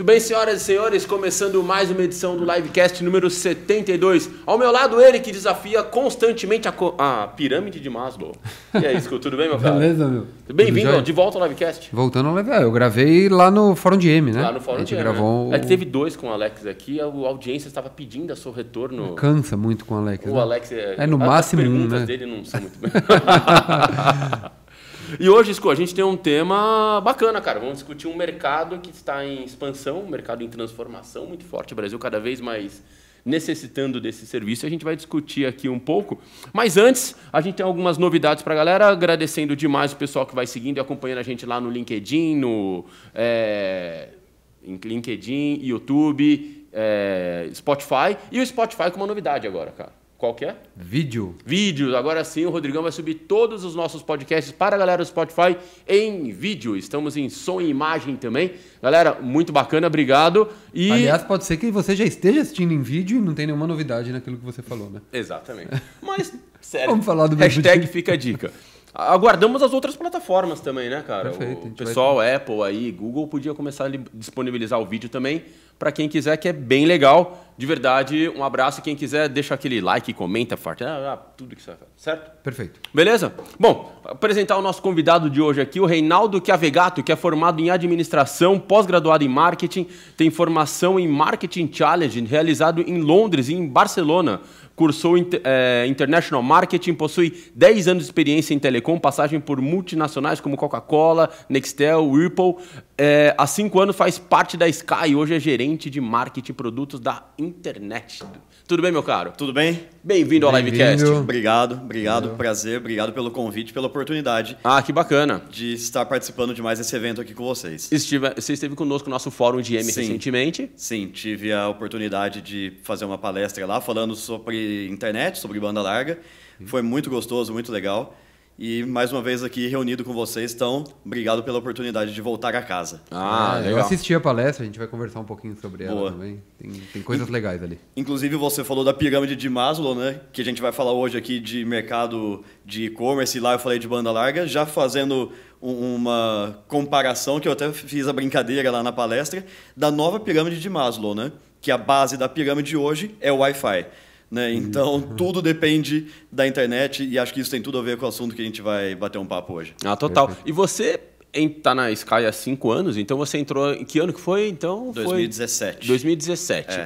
Muito bem, senhoras e senhores, começando mais uma edição do Livecast número 72. Ao meu lado, ele que desafia constantemente a, co a pirâmide de Maslow. E é isso, tudo bem, meu cara? Beleza, meu. Bem-vindo, de volta ao Livecast. Voltando ao Livecast, eu gravei lá no Fórum de M, né? Lá no Fórum de M. Né? Gravou né? o... É que teve dois com o Alex aqui, a audiência estava pedindo a seu retorno. Cansa muito com o Alex. O né? Alex é. É no máximo um, né? As perguntas dele não são muito bem. E hoje, Sco, a gente tem um tema bacana, cara. Vamos discutir um mercado que está em expansão, um mercado em transformação muito forte. O Brasil cada vez mais necessitando desse serviço. A gente vai discutir aqui um pouco. Mas antes, a gente tem algumas novidades para a galera. Agradecendo demais o pessoal que vai seguindo e acompanhando a gente lá no LinkedIn, no é, LinkedIn, YouTube, é, Spotify. E o Spotify com uma novidade agora, cara. Qual que é? Vídeo. Vídeo. Agora sim, o Rodrigão vai subir todos os nossos podcasts para a galera do Spotify em vídeo. Estamos em som e imagem também. Galera, muito bacana, obrigado. E... Aliás, pode ser que você já esteja assistindo em vídeo e não tem nenhuma novidade naquilo que você falou, né? Exatamente. Mas, sério. Vamos falar do Hashtag fica a dica. Aguardamos as outras plataformas também, né, cara? Perfeito, o pessoal, Apple aí, Google, podia começar a disponibilizar o vídeo também para quem quiser, que é bem legal. De verdade, um abraço. Quem quiser, deixa aquele like, comenta, forte, ah, ah, tudo que faz, certo? Perfeito. Beleza? Bom, apresentar o nosso convidado de hoje aqui, o Reinaldo Chiavegato, que é formado em administração, pós-graduado em marketing, tem formação em Marketing Challenge, realizado em Londres e em Barcelona. Cursou é, International Marketing, possui 10 anos de experiência em telecom, passagem por multinacionais como Coca-Cola, Nextel, Ripple, é, há cinco anos faz parte da Sky, hoje é gerente de marketing e produtos da internet. Tudo bem, meu caro? Tudo bem? Bem-vindo ao bem Livecast. Obrigado, obrigado, Valeu. prazer, obrigado pelo convite, pela oportunidade. Ah, que bacana. De estar participando de mais esse evento aqui com vocês. Estive, você esteve conosco no nosso fórum de M recentemente. Sim, tive a oportunidade de fazer uma palestra lá falando sobre internet, sobre banda larga. Hum. Foi muito gostoso, muito legal. E mais uma vez aqui reunido com vocês, então obrigado pela oportunidade de voltar a casa. Ah, é, Eu assisti a palestra, a gente vai conversar um pouquinho sobre Boa. ela também. Tem, tem coisas In, legais ali. Inclusive você falou da pirâmide de Maslow, né? Que a gente vai falar hoje aqui de mercado de e-commerce. Lá eu falei de banda larga, já fazendo um, uma comparação que eu até fiz a brincadeira lá na palestra da nova pirâmide de Maslow, né? Que a base da pirâmide hoje é o Wi-Fi. Né? Então, uhum. tudo depende da internet e acho que isso tem tudo a ver com o assunto que a gente vai bater um papo hoje. Ah, total. E você está na Sky há cinco anos, então você entrou. Em que ano que foi? Então, 2017. Foi 2017. É.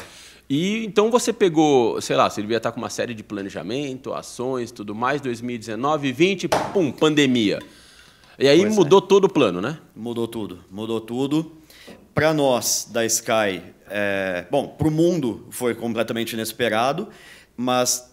E então você pegou, sei lá, você devia estar tá com uma série de planejamento, ações, tudo mais, 2019, 20, pum, pandemia. E aí pois é. mudou é. todo o plano, né? Mudou tudo, mudou tudo. Para nós da Sky, é, bom, para o mundo foi completamente inesperado, mas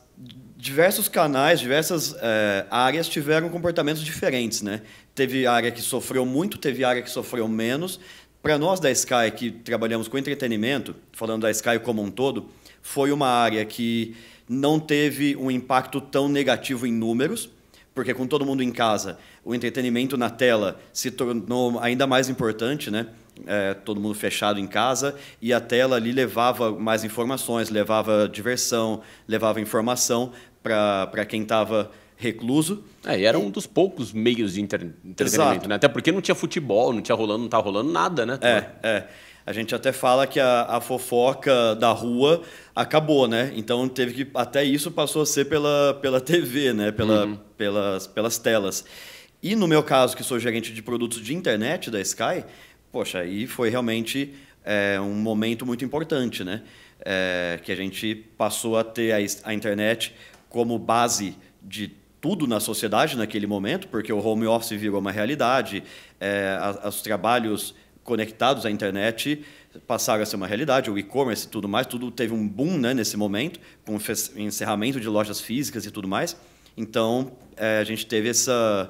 diversos canais, diversas é, áreas tiveram comportamentos diferentes, né? Teve área que sofreu muito, teve área que sofreu menos. Para nós da Sky, que trabalhamos com entretenimento, falando da Sky como um todo, foi uma área que não teve um impacto tão negativo em números, porque com todo mundo em casa, o entretenimento na tela se tornou ainda mais importante, né? é, todo mundo fechado em casa e a tela ali levava mais informações, levava diversão, levava informação para quem estava recluso. É, e era um dos poucos meios de entre... entretenimento, né? Até porque não tinha futebol, não tinha rolando, não tá rolando nada, né? É, é. A gente até fala que a, a, fofoca da rua acabou, né? Então teve que até isso passou a ser pela, pela TV, né? Pela, uhum. pelas, pelas telas. E no meu caso, que sou gerente de produtos de internet da Sky, poxa, aí foi realmente é, um momento muito importante, né? É, que a gente passou a ter a, a internet como base de tudo na sociedade naquele momento, porque o home office virou uma realidade, é, os trabalhos conectados à internet passaram a ser uma realidade, o e-commerce e tudo mais, tudo teve um boom né, nesse momento, com o encerramento de lojas físicas e tudo mais. Então, é, a gente teve essa,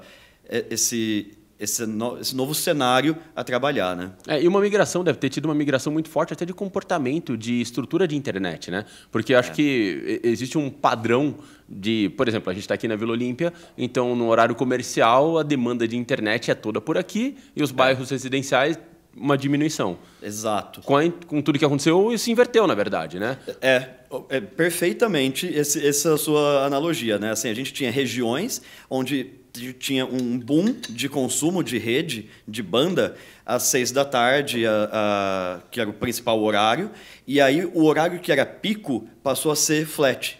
esse, esse, no, esse, novo cenário a trabalhar, né? É, e uma migração deve ter tido uma migração muito forte até de comportamento, de estrutura de internet, né? Porque acho é. que existe um padrão de, por exemplo, a gente está aqui na Vila Olímpia, então no horário comercial a demanda de internet é toda por aqui e os é. bairros residenciais uma diminuição. Exato. Com, a, com tudo que aconteceu, isso inverteu, na verdade, né? É, é perfeitamente esse, essa sua analogia, né? Assim, a gente tinha regiões onde tinha um boom de consumo de rede, de banda, às seis da tarde, a, a, que era o principal horário, e aí o horário que era pico passou a ser flat.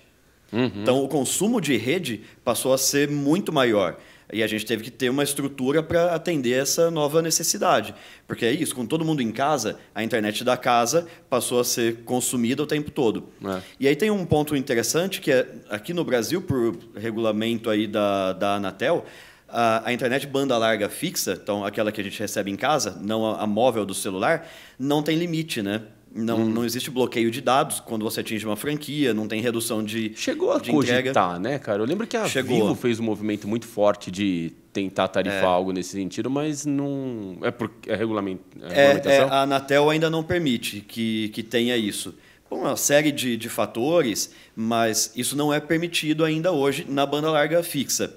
Uhum. Então o consumo de rede passou a ser muito maior. E a gente teve que ter uma estrutura para atender essa nova necessidade. Porque é isso, com todo mundo em casa, a internet da casa passou a ser consumida o tempo todo. É. E aí tem um ponto interessante que é, aqui no Brasil, por regulamento aí da, da Anatel, a, a internet banda larga fixa, então aquela que a gente recebe em casa, não a, a móvel do celular, não tem limite, né? Não, hum. não existe bloqueio de dados quando você atinge uma franquia, não tem redução de Chegou a de cogitar, entrega. né, cara? Eu lembro que a Chegou. Vivo fez um movimento muito forte de tentar tarifar é. algo nesse sentido, mas não... É, porque é, regulament, é, é, é, regulamentação? É, a Anatel ainda não permite que, que tenha isso. Por é uma série de, de fatores, mas isso não é permitido ainda hoje na banda larga fixa.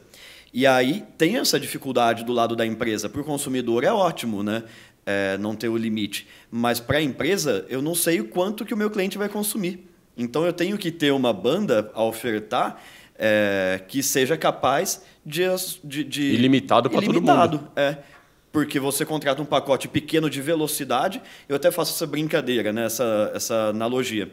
E aí tem essa dificuldade do lado da empresa. Para o consumidor é ótimo, né? é, não ter o limite. Mas para a empresa, eu não sei o quanto que o meu cliente vai consumir. Então eu tenho que ter uma banda a ofertar é, que seja capaz de. de, de ilimitado para todo mundo. Ilimitado, é. Porque você contrata um pacote pequeno de velocidade. Eu até faço essa brincadeira, né? essa, essa analogia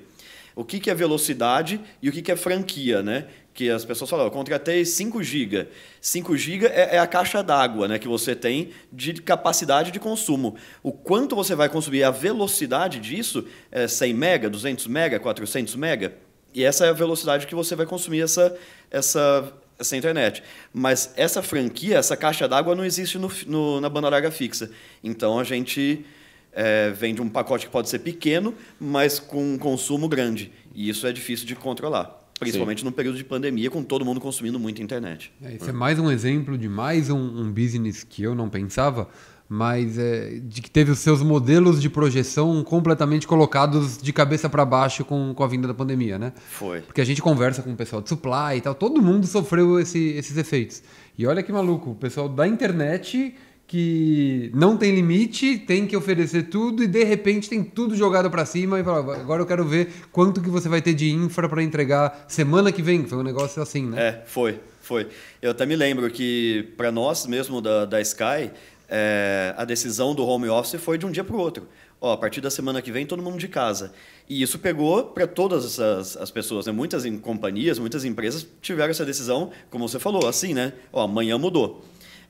o que, que é velocidade e o que, que é franquia, né? Que as pessoas falam, eu contratei 5 GB. 5 GB é, é a caixa d'água né, que você tem de capacidade de consumo. O quanto você vai consumir, a velocidade disso, é 100 mega, 200 mega, 400 mega, e essa é a velocidade que você vai consumir essa, essa, essa internet. Mas essa franquia, essa caixa d'água não existe no, no, na banda larga fixa. Então a gente é, vende um pacote que pode ser pequeno, mas com um consumo grande. E isso é difícil de controlar. Principalmente Sim. num período de pandemia, com todo mundo consumindo muita internet. Esse é, isso é. é mais um exemplo de mais um, um business que eu não pensava, mas é, de que teve os seus modelos de projeção completamente colocados de cabeça para baixo com, com a vinda da pandemia, né? Foi. Porque a gente conversa com o pessoal de supply e tal, todo mundo sofreu esse, esses efeitos. E olha que maluco, o pessoal da internet que não tem limite, tem que oferecer tudo e de repente tem tudo jogado para cima e fala, agora eu quero ver quanto que você vai ter de infra para entregar semana que vem, foi um negócio assim, né? É, foi, foi. Eu até me lembro que para nós mesmo da, da Sky, é, a decisão do home office foi de um dia para o outro. Ó, a partir da semana que vem, todo mundo de casa. E isso pegou para todas as pessoas. Né? Muitas em, companhias, muitas empresas tiveram essa decisão, como você falou, assim, né? Ó, amanhã mudou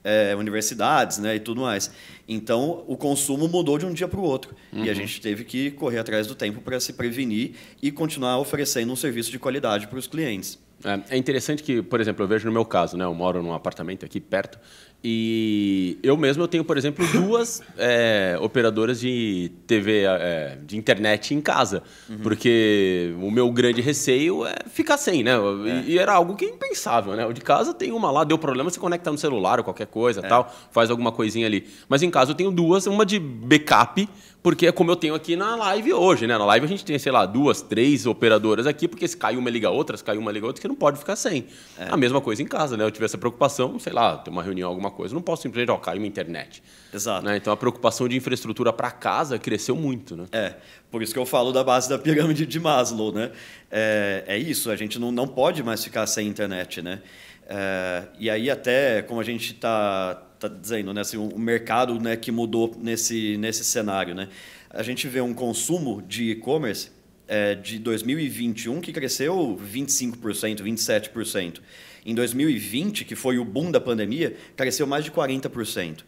é, universidades né, e tudo mais. Então, o consumo mudou de um dia para o outro. Uhum. E a uhum. gente teve que correr atrás do tempo para se prevenir e continuar oferecendo um serviço de qualidade para os clientes. É, é, interessante que, por exemplo, eu vejo no meu caso, né, eu moro num apartamento aqui perto e eu mesmo eu tenho, por exemplo, duas é, operadoras de TV, é, de internet em casa. Uhum. Porque o meu grande receio é ficar sem, né? E, é. e, era algo que é impensável, né? O de casa tem uma lá, deu problema, você conecta no celular ou qualquer coisa é. tal, faz alguma coisinha ali. Mas em casa eu tenho duas, uma de backup, porque é como eu tenho aqui na live hoje, né? Na live a gente tem, sei lá, duas, três operadoras aqui, porque se cai uma liga outra, se cai uma liga a outra, você não pode ficar sem. É. A mesma coisa em casa, né? Eu tive essa preocupação, sei lá, tem uma reunião, alguma alguma coisa. Não posso simplesmente, ó, caiu minha internet. Exato. Né? Então a preocupação de infraestrutura para casa cresceu muito, né? É, por isso que eu falo da base da pirâmide de Maslow, né? É, é isso, a gente não, não pode mais ficar sem internet, né? É, e aí até, como a gente está tá dizendo, né, assim, o mercado né, que mudou nesse, nesse cenário, né? A gente vê um consumo de e-commerce é, de 2021 que cresceu 25%, 27%. Em 2020, que foi o boom da pandemia, cresceu mais de 40%.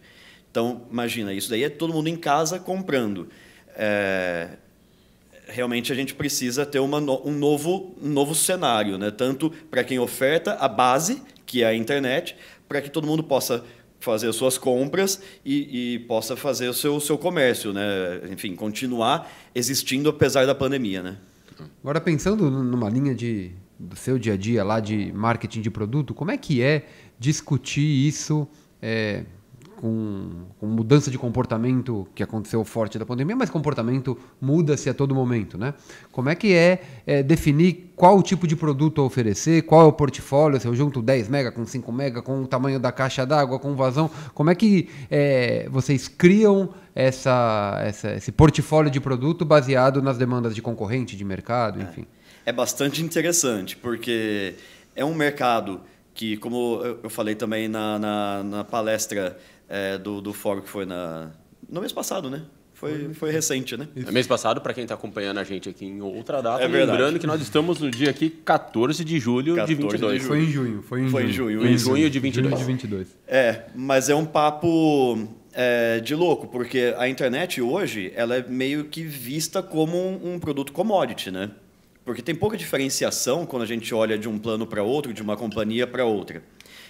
Então, imagina, isso daí é todo mundo em casa comprando. É, realmente a gente precisa ter uma, um, novo, um novo cenário, né? tanto para quem oferta a base, que é a internet, para que todo mundo possa fazer as suas compras e, e, possa fazer o seu, seu comércio, né? enfim, continuar existindo apesar da pandemia. Né? Agora, pensando numa linha de do seu dia a dia lá de marketing de produto, como é que é discutir isso é, com, com, mudança de comportamento que aconteceu forte da pandemia, mas comportamento muda-se a todo momento, né? Como é que é, é definir qual tipo de produto a oferecer, qual é o portfólio, se eu junto 10 mega com 5 mega, com o tamanho da caixa d'água, com vazão, como é que é, vocês criam essa, essa, esse portfólio de produto baseado nas demandas de concorrente, de mercado, enfim? é bastante interessante, porque é um mercado que, como eu falei também na, na, na palestra é, do, do fórum que foi na, no mês passado, né? Foi, foi recente, né? É mês passado, para quem está acompanhando a gente aqui em outra data, é lembrando que nós estamos no dia aqui 14 de julho 14 de 22. De foi em junho. Foi em, foi junho. em junho. em junho de 22. Junho de 22. É, mas é um papo é, de louco, porque a internet hoje ela é meio que vista como um, um produto commodity, né? porque tem pouca diferenciação quando a gente olha de um plano para outro, de uma companhia para outra.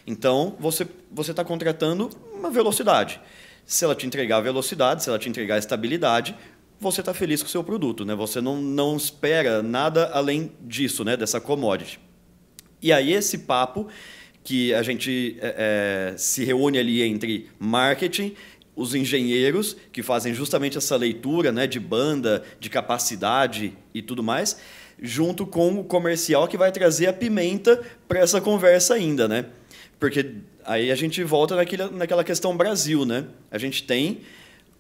Então, você está contratando uma velocidade. Se ela te entregar velocidade, se ela te entregar estabilidade, você está feliz com o seu produto. Né? Você não, não espera nada além disso, né? dessa commodity. E aí, esse papo que a gente é, é se reúne ali entre marketing os engenheiros que fazem justamente essa leitura né, de banda, de capacidade e tudo mais, junto com o comercial que vai trazer a pimenta para essa conversa ainda, né? Porque aí a gente volta naquela naquela questão Brasil, né? A gente tem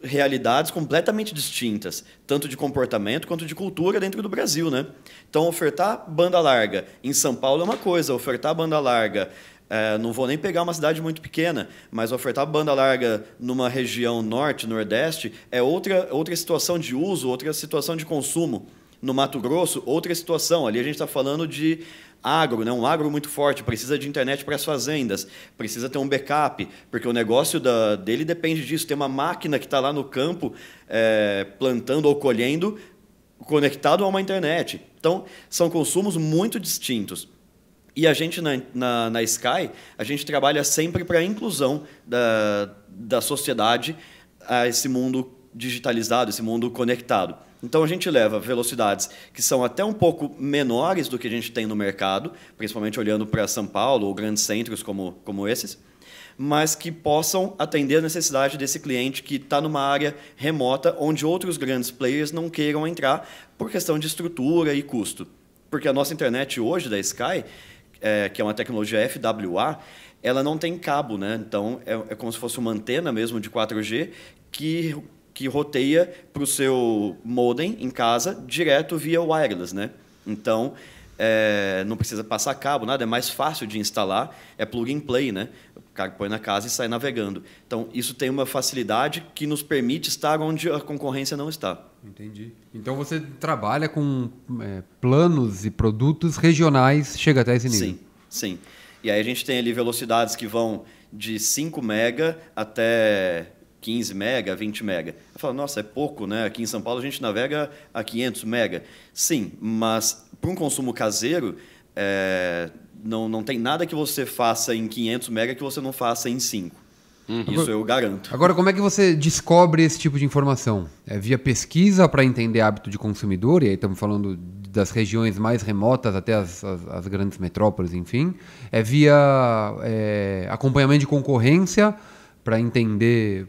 realidades completamente distintas, tanto de comportamento quanto de cultura dentro do Brasil, né? Então, ofertar banda larga em São Paulo é uma coisa, ofertar banda larga é, não vou nem pegar uma cidade muito pequena, mas ofertar banda larga numa região norte, nordeste, é outra, outra situação de uso, outra situação de consumo no Mato Grosso, outra situação. Ali a gente está falando de agro, né? um agro muito forte, precisa de internet para as fazendas, precisa ter um backup, porque o negócio da, dele depende disso. Tem uma máquina que está lá no campo é, plantando ou colhendo, conectado a uma internet. Então, são consumos muito distintos. E a gente, na, na, na Sky, a gente trabalha sempre para a inclusão da, da sociedade a esse mundo digitalizado, esse mundo conectado. Então a gente leva velocidades que são até um pouco menores do que a gente tem no mercado, principalmente olhando para São Paulo ou grandes centros como, como esses, mas que possam atender a necessidade desse cliente que está numa área remota onde outros grandes players não queiram entrar por questão de estrutura e custo. Porque a nossa internet hoje da Sky, é, que é uma tecnologia FWA, ela não tem cabo, né? Então é, é como se fosse uma antena mesmo de 4G que que roteia para o seu modem em casa direto via wireless, né? Então, é, não precisa passar cabo, nada, é mais fácil de instalar, é plug and play, né? O cara põe na casa e sai navegando. Então, isso tem uma facilidade que nos permite estar onde a concorrência não está. Entendi. Então, você trabalha com é, planos e produtos regionais, chega até esse nível. Sim, sim. E aí a gente tem ali velocidades que vão de 5 mega até 15 mega, 20 mega. Eu falo, nossa, é pouco, né? Aqui em São Paulo a gente navega a 500 mega. Sim, mas para um consumo caseiro, é, não, não tem nada que você faça em 500 mega que você não faça em 5. Uhum. Isso eu garanto. Agora, como é que você descobre esse tipo de informação? É via pesquisa para entender hábito de consumidor, e aí estamos falando das regiões mais remotas até as, as, as grandes metrópoles, enfim. É via é, acompanhamento de concorrência para entender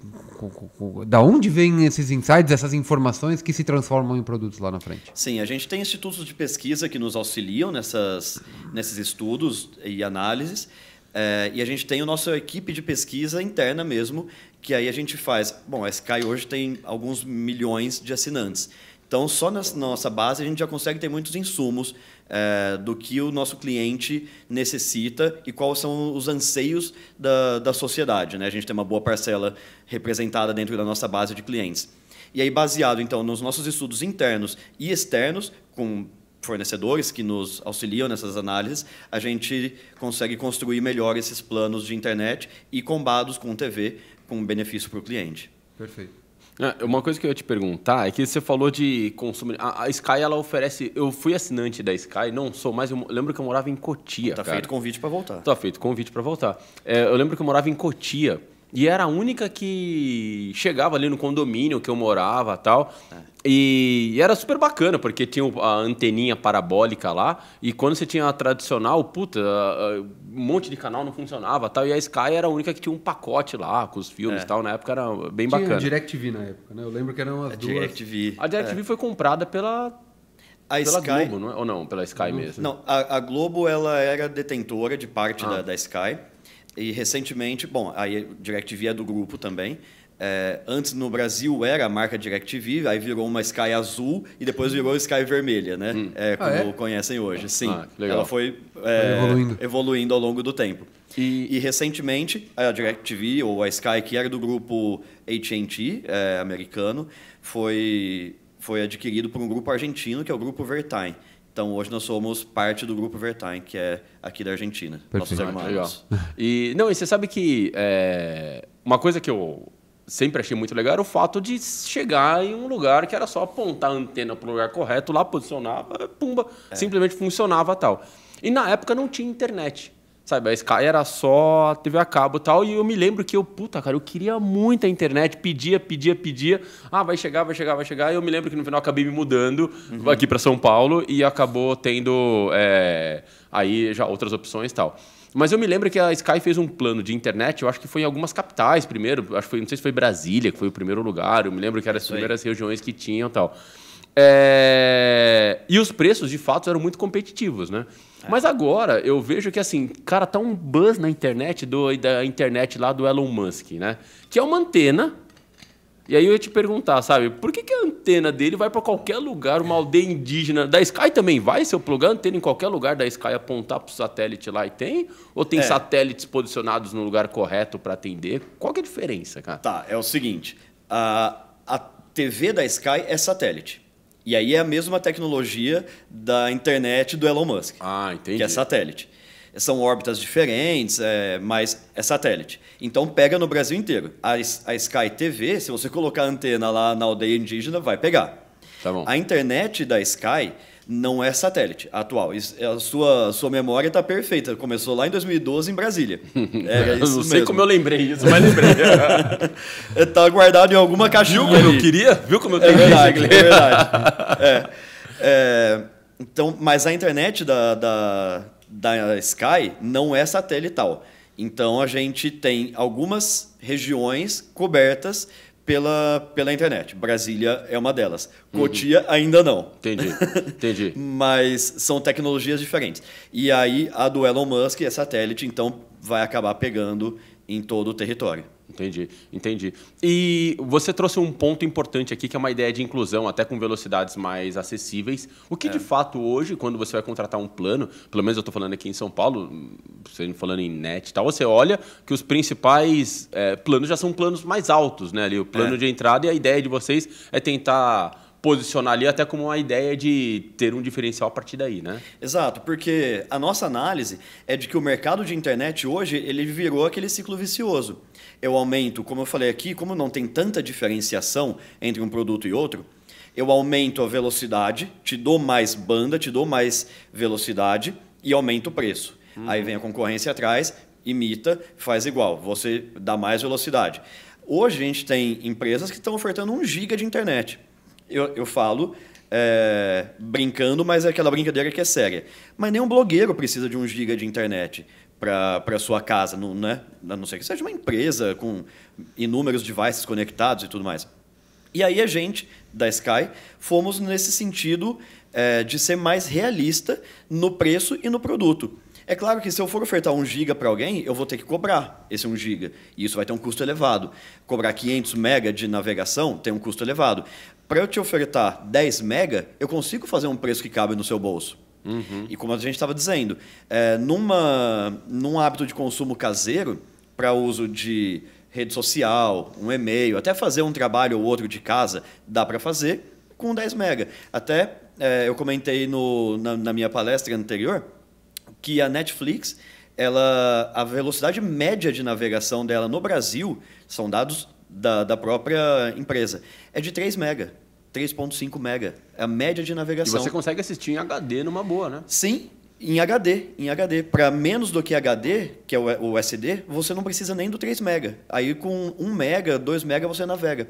da onde vêm esses insights, essas informações que se transformam em produtos lá na frente? Sim, a gente tem institutos de pesquisa que nos auxiliam nessas, nesses estudos e análises. É, e a gente tem a nossa equipe de pesquisa interna mesmo, que aí a gente faz. Bom, a Sky hoje tem alguns milhões de assinantes. Então, só na nossa base a gente já consegue ter muitos insumos é, do que o nosso cliente necessita e quais são os anseios da, da sociedade. Né? A gente tem uma boa parcela representada dentro da nossa base de clientes. E aí, baseado então nos nossos estudos internos e externos, com fornecedores que nos auxiliam nessas análises, a gente consegue construir melhor esses planos de internet e combados com TV, com benefício para o cliente. Perfeito. É, uma coisa que eu ia te perguntar é que você falou de consumo. A, a Sky ela oferece. Eu fui assinante da Sky, não sou mais. Eu lembro que eu morava em Cotia. Tá cara. feito convite para voltar. Tá feito convite para voltar. É, eu lembro que eu morava em Cotia. E era a única que chegava ali no condomínio que eu morava tal. É. E, e era super bacana, porque tinha a anteninha parabólica lá. E quando você tinha a tradicional, puta, um monte de canal não funcionava tal. E a Sky era a única que tinha um pacote lá com os filmes é. tal. Na época era bem tinha bacana. Tinha DirecTV na época, né? Eu lembro que eram as é, a duas. DirecTV. A DirecTV é. foi comprada pela a pela Sky... Globo, não é? Ou não, pela Sky mesmo. Não, a, a, Globo ela era detentora de parte ah. da, da Sky. E recentemente, bom, a DirecTV é do grupo também. É, antes no Brasil era a marca DirecTV, aí virou uma Sky azul e depois virou Sky vermelha, né? Hum. É, como ah, é? conhecem hoje. Ah, sim, ah, ela foi eh, evoluindo. evoluindo. ao longo do tempo. E, e recentemente a DirecTV ou a Sky, que era do grupo AT&T eh, americano, foi foi adquirido por um grupo argentino que é o grupo Vertime. Então hoje nós somos parte do grupo Vertain, que é aqui da Argentina. Perfeito. Nossos irmãos. Ah, legal. E, não, e você sabe que é, uma coisa que eu sempre achei muito legal era o fato de chegar em um lugar que era só apontar a antena para o lugar correto, lá posicionava, pumba, é. simplesmente funcionava tal. E na época não tinha internet. Sabe, a Sky era só TV a cabo e tal. E eu me lembro que eu, puta, cara, eu queria muito a internet, pedia, pedia, pedia. Ah, vai chegar, vai chegar, vai chegar. E eu me lembro que no final acabei me mudando uhum. aqui para São Paulo e acabou tendo é, aí já outras opções e tal. Mas eu me lembro que a Sky fez um plano de internet, eu acho que foi em algumas capitais primeiro, acho que foi, não sei se foi Brasília, que foi o primeiro lugar, eu me lembro que eram as Isso primeiras aí. regiões que tinham e tal. É... E os preços, de fato, eram muito competitivos, né? É. Mas agora eu vejo que assim, cara, tá um buzz na internet do, da internet lá do Elon Musk, né? Que é uma antena. E aí eu ia te perguntar, sabe, por que, que a antena dele vai para qualquer lugar, uma aldeia indígena da Sky também vai? Se eu plugar a antena em qualquer lugar da Sky apontar pro satélite lá e tem? Ou tem é. satélites posicionados no lugar correto para atender? Qual que é a diferença, cara? Tá, é o seguinte, a, a TV da Sky é satélite. E aí é a mesma tecnologia da internet do Elon Musk. Ah, entendi. Que é satélite. São órbitas diferentes, é, mas é satélite. Então pega no Brasil inteiro. A, a Sky TV, se você colocar a antena lá na aldeia indígena, vai pegar. Tá bom. A internet da Sky não é satélite atual. A sua, sua memória está perfeita. Começou lá em 2012 em Brasília. É, é Era isso não sei mesmo. como eu lembrei isso, mas lembrei. Está é, guardado em alguma caixinha. Viu como eu queria? Viu como eu tenho é verdade, é verdade. É. É, então, mas a internet da, da, da Sky não é satelital. Então a gente tem algumas regiões cobertas pela, pela internet. Brasília é uma delas. Uhum. Cotia uhum. ainda não. Entendi, entendi. Mas são tecnologias diferentes. E aí a do Elon Musk é satélite, então vai acabar pegando em todo o território. Entendi, entendi. E você trouxe um ponto importante aqui, que é uma ideia de inclusão, até com velocidades mais acessíveis. O que, é. de fato, hoje, quando você vai contratar um plano, pelo menos eu estou falando aqui em São Paulo, falando em net e tal, você olha que os principais é, planos já são planos mais altos, né? Ali, o plano é. de entrada e a ideia de vocês é tentar posicionar ali até como uma ideia de ter um diferencial a partir daí, né? Exato, porque a nossa análise é de que o mercado de internet hoje ele virou aquele ciclo vicioso eu aumento, como eu falei aqui, como não tem tanta diferenciação entre um produto e outro, eu aumento a velocidade, te dou mais banda, te dou mais velocidade e aumento o preço. Uhum. Aí vem a concorrência atrás, imita, faz igual, você dá mais velocidade. Hoje a gente tem empresas que estão ofertando um giga de internet. Eu, eu falo é, brincando, mas é aquela brincadeira que é séria. Mas nenhum blogueiro precisa de um giga de internet para sua casa, não, né? a não ser que seja uma empresa com inúmeros devices conectados e tudo mais. E aí a gente, da Sky, fomos nesse sentido é, de ser mais realista no preço e no produto. É claro que se eu for ofertar 1 giga para alguém, eu vou ter que cobrar esse 1 giga. E isso vai ter um custo elevado. Cobrar 500 mega de navegação tem um custo elevado. Para eu te ofertar 10 mega, eu consigo fazer um preço que cabe no seu bolso. Uhum. E como a gente estava dizendo, é, numa, num hábito de consumo caseiro, para uso de rede social, um e-mail, até fazer um trabalho ou outro de casa, dá para fazer com 10 mega. Até é, eu comentei no, na, na minha palestra anterior que a Netflix ela, a velocidade média de navegação dela no Brasil, são dados da, da própria empresa, é de 3 mega. 3.5 mega. É a média de navegação. E você consegue assistir em HD numa boa, né? Sim, em HD, em HD. Para menos do que HD, que é o SD, você não precisa nem do 3 mega. Aí com 1 mega, 2 mega você navega.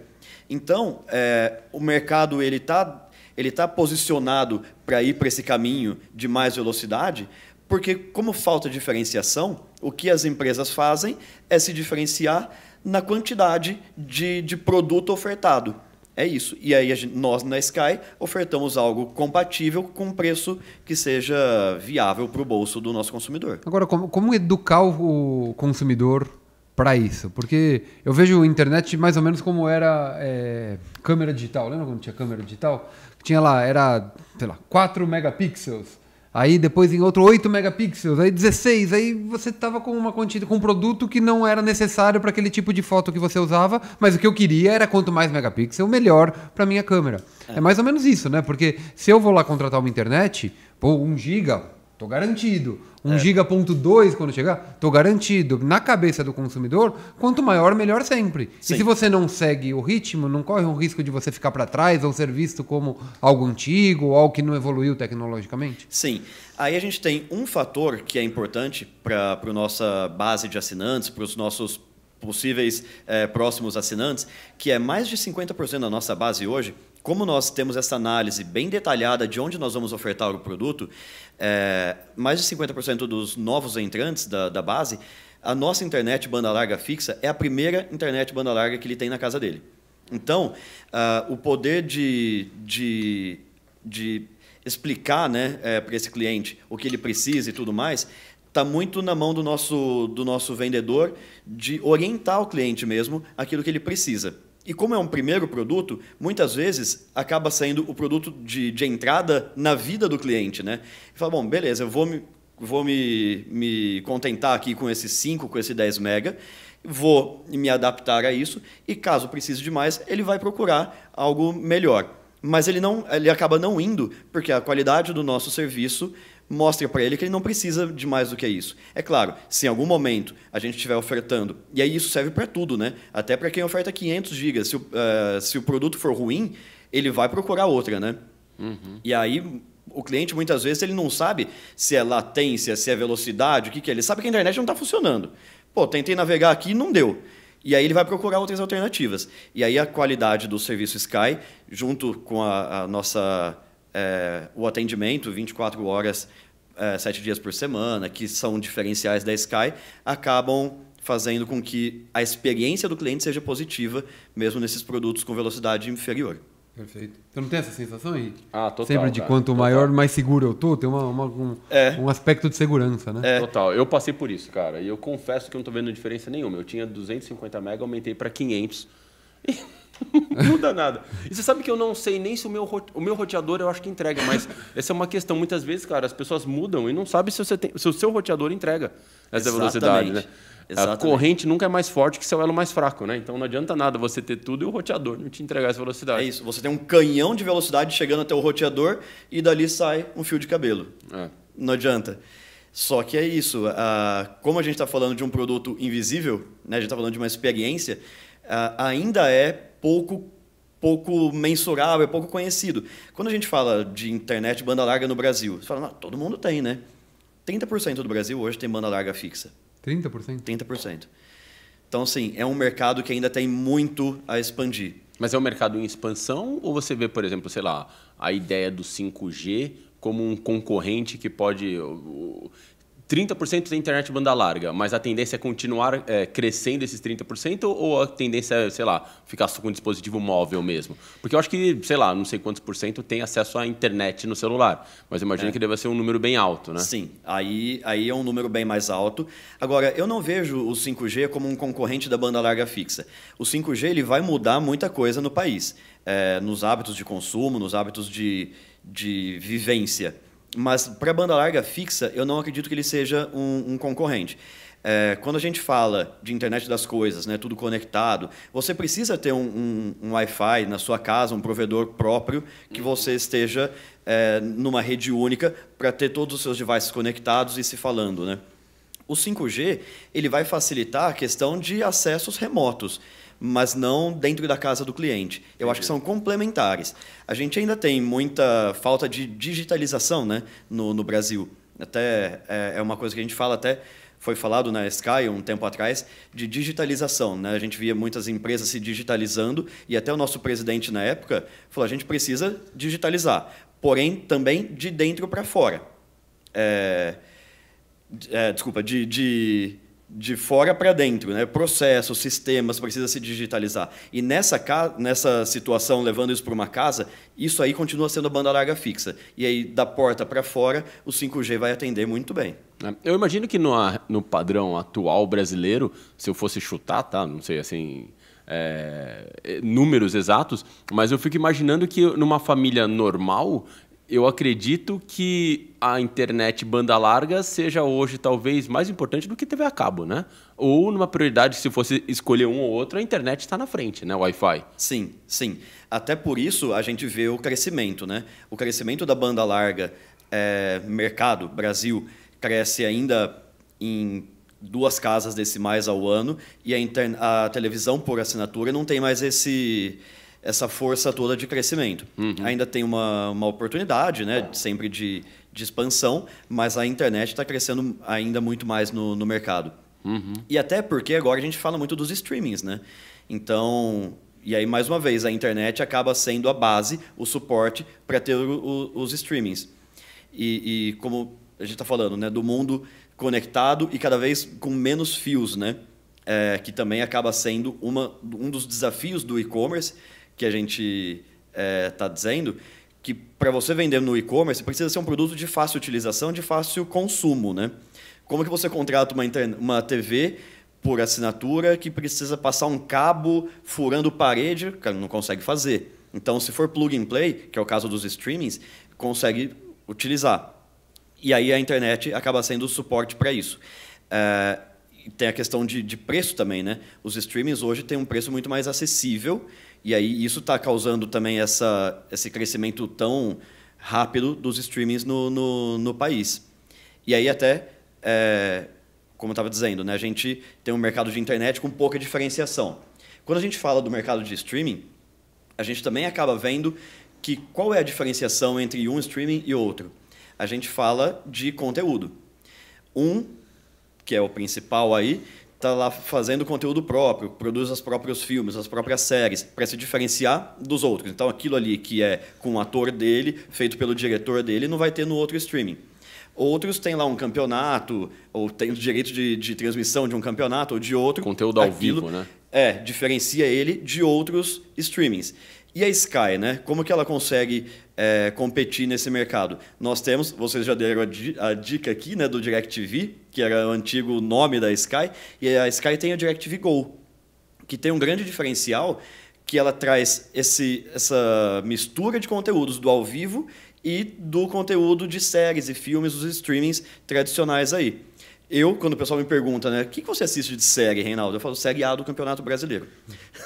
Então, é, o mercado ele está ele tá posicionado para ir para esse caminho de mais velocidade, porque como falta diferenciação, o que as empresas fazem é se diferenciar na quantidade de, de produto ofertado. É isso. E aí gente, nós na Sky ofertamos algo compatível com um preço que seja viável para o bolso do nosso consumidor. Agora, como, como educar o consumidor para isso? Porque eu vejo a internet mais ou menos como era é, câmera digital. Lembra quando tinha câmera digital? Tinha lá, era, sei lá, 4 megapixels aí depois em outro 8 megapixels, aí 16, aí você tava com uma quantidade, com um produto que não era necessário para aquele tipo de foto que você usava, mas o que eu queria era quanto mais megapixel, melhor para minha câmera. É. é mais ou menos isso, né? Porque se eu vou lá contratar uma internet, pô, 1 um giga, Tô garantido. 1 um é. giga ponto quando chegar, tô garantido. Na cabeça do consumidor, quanto maior, melhor sempre. Sim. E se você não segue o ritmo, não corre um risco de você ficar para trás ou ser visto como algo antigo ou algo que não evoluiu tecnologicamente? Sim. Aí a gente tem um fator que é importante para a nossa base de assinantes, para os nossos possíveis é, próximos assinantes, que é mais de 50% da nossa base hoje como nós temos essa análise bem detalhada de onde nós vamos ofertar o produto, é, mais de 50% dos novos entrantes da, da base, a nossa internet banda larga fixa é a primeira internet banda larga que ele tem na casa dele. Então, uh, o poder de, de, de explicar né, é, para esse cliente o que ele precisa e tudo mais está muito na mão do nosso, do nosso vendedor de orientar o cliente mesmo aquilo que ele precisa. E como é um primeiro produto, muitas vezes acaba sendo o produto de, de entrada na vida do cliente, né? fala, bom, beleza, eu vou me, vou me, me contentar aqui com esse 5, com esse 10 mega, vou me adaptar a isso e caso precise de mais, ele vai procurar algo melhor. Mas ele não, ele acaba não indo porque a qualidade do nosso serviço mostra para ele que ele não precisa de mais do que isso. É claro, se em algum momento a gente estiver ofertando, e aí isso serve para tudo, né? Até para quem oferta 500 GB, se, uh, se o produto for ruim, ele vai procurar outra, né? Uhum. E aí o cliente muitas vezes ele não sabe se é latência, se é velocidade, o que, que é. Ele sabe que a internet não está funcionando. Pô, tentei navegar aqui e não deu. E aí ele vai procurar outras alternativas. E aí a qualidade do serviço Sky, junto com a, a nossa é, o atendimento 24 horas, é, 7 dias por semana, que são diferenciais da Sky, acabam fazendo com que a experiência do cliente seja positiva, mesmo nesses produtos com velocidade inferior. Perfeito. Você não tem essa sensação, Henrique? Ah, total. Sempre de cara, quanto total. maior, mais seguro eu tô, tem uma, uma um, é. um, aspecto de segurança, né? É. Total. Eu passei por isso, cara. E eu confesso que eu não tô vendo diferença nenhuma. Eu tinha 250 MB, aumentei para 500. E não muda nada. E você sabe que eu não sei nem se o meu, o meu roteador eu acho que entrega, mas essa é uma questão. Muitas vezes, cara, as pessoas mudam e não sabem se, você tem, se o seu roteador entrega essa Exatamente. velocidade, né? Exatamente. A corrente nunca é mais forte que seu elo mais fraco, né? Então não adianta nada você ter tudo e o roteador não te entregar essa velocidade. É isso, você tem um canhão de velocidade chegando até o roteador e dali sai um fio de cabelo. É. Não adianta. Só que é isso. Uh, como a gente está falando de um produto invisível, né, a gente está falando de uma experiência, uh, ainda é pouco pouco mensurável, é pouco conhecido. Quando a gente fala de internet banda larga no Brasil, você fala, todo mundo tem, né? 30% do Brasil hoje tem banda larga fixa. 30%? 30%. Então, assim, é um mercado que ainda tem muito a expandir. Mas é um mercado em expansão ou você vê, por exemplo, sei lá, a ideia do 5G como um concorrente que pode 30% tem internet banda larga, mas a tendência é continuar é, crescendo esses 30% ou a tendência é, sei lá, ficar só com um dispositivo móvel mesmo? Porque eu acho que, sei lá, não sei quantos por cento tem acesso à internet no celular, mas eu imagino é. que deve ser um número bem alto, né? Sim, aí, aí é um número bem mais alto. Agora, eu não vejo o 5G como um concorrente da banda larga fixa. O 5G ele vai mudar muita coisa no país, é, nos hábitos de consumo, nos hábitos de, de vivência. Mas para banda larga fixa, eu não acredito que ele seja um, um concorrente. É, quando a gente fala de internet das coisas, né, tudo conectado, você precisa ter um, um, um Wi-Fi na sua casa, um provedor próprio, que uhum. você esteja é, numa rede única para ter todos os seus devices conectados e se falando. Né? O 5G ele vai facilitar a questão de acessos remotos mas não dentro da casa do cliente. Eu Entendi. acho que são complementares. A gente ainda tem muita falta de digitalização né, no, no Brasil. Até é, é uma coisa que a gente fala até foi falado na Sky um tempo atrás de digitalização. Né? A gente via muitas empresas se digitalizando e até o nosso presidente na época falou: a gente precisa digitalizar, porém também de dentro para fora. É, é, desculpa, de, de de fora para dentro, né? processos, sistemas, precisa se digitalizar. E nessa, nessa situação, levando isso para uma casa, isso aí continua sendo banda larga fixa. E aí, da porta para fora, o 5G vai atender muito bem. É, eu imagino que no, no padrão atual brasileiro, se eu fosse chutar, tá? não sei assim, é, é números exatos, mas eu fico imaginando que numa família normal eu acredito que a internet banda larga seja hoje talvez mais importante do que TV a cabo, né? Ou numa prioridade, se fosse escolher um ou outro, a internet está na frente, né? O Wi-Fi. Sim, sim. Até por isso a gente vê o crescimento, né? O crescimento da banda larga, é, mercado, Brasil, cresce ainda em duas casas decimais ao ano e a, a televisão por assinatura não tem mais esse essa força toda de crescimento. Uhum. Ainda tem uma, uma oportunidade, né? Sempre de, de expansão, mas a internet está crescendo ainda muito mais no, no mercado. Uhum. E até porque agora a gente fala muito dos streamings, né? Então, e aí, mais uma vez, a internet acaba sendo a base, o suporte para ter o, o, os streamings. E, e, como a gente está falando, né, do mundo conectado e cada vez com menos fios, né? É, que também acaba sendo uma, um dos desafios do e-commerce, que a gente está é, tá dizendo, que para você vender no e-commerce precisa ser um produto de fácil utilização, de fácil consumo, né? Como que você contrata uma, uma TV por assinatura que precisa passar um cabo furando parede? Cara, não consegue fazer. Então, se for plug and play, que é o caso dos streamings, consegue utilizar. E aí a internet acaba sendo o suporte para isso. É, tem a questão de, de, preço também, né? Os streamings hoje têm um preço muito mais acessível e aí isso está causando também essa, esse crescimento tão rápido dos streamings no, no, no país. E aí até, é, como eu estava dizendo, né, a gente tem um mercado de internet com pouca diferenciação. Quando a gente fala do mercado de streaming, a gente também acaba vendo que qual é a diferenciação entre um streaming e outro. A gente fala de conteúdo. Um, que é o principal aí, está lá fazendo conteúdo próprio, produz os próprios filmes, as próprias séries, para se diferenciar dos outros. Então, aquilo ali que é com o ator dele, feito pelo diretor dele, não vai ter no outro streaming. Outros têm lá um campeonato, ou têm o direito de, de transmissão de um campeonato ou de outro. Conteúdo ao aquilo, vivo, né? É, diferencia ele de outros streamings. E a Sky, né? Como que ela consegue é, competir nesse mercado? Nós temos, vocês já deram a dica aqui, né, do DirecTV, que era o antigo nome da Sky, e a Sky tem o DirecTV Go, que tem um grande diferencial, que ela traz esse, essa mistura de conteúdos do ao vivo e do conteúdo de séries e filmes, os streamings tradicionais aí. Eu, quando o pessoal me pergunta, né, o que você assiste de série, Reinaldo? Eu falo Série A do Campeonato Brasileiro.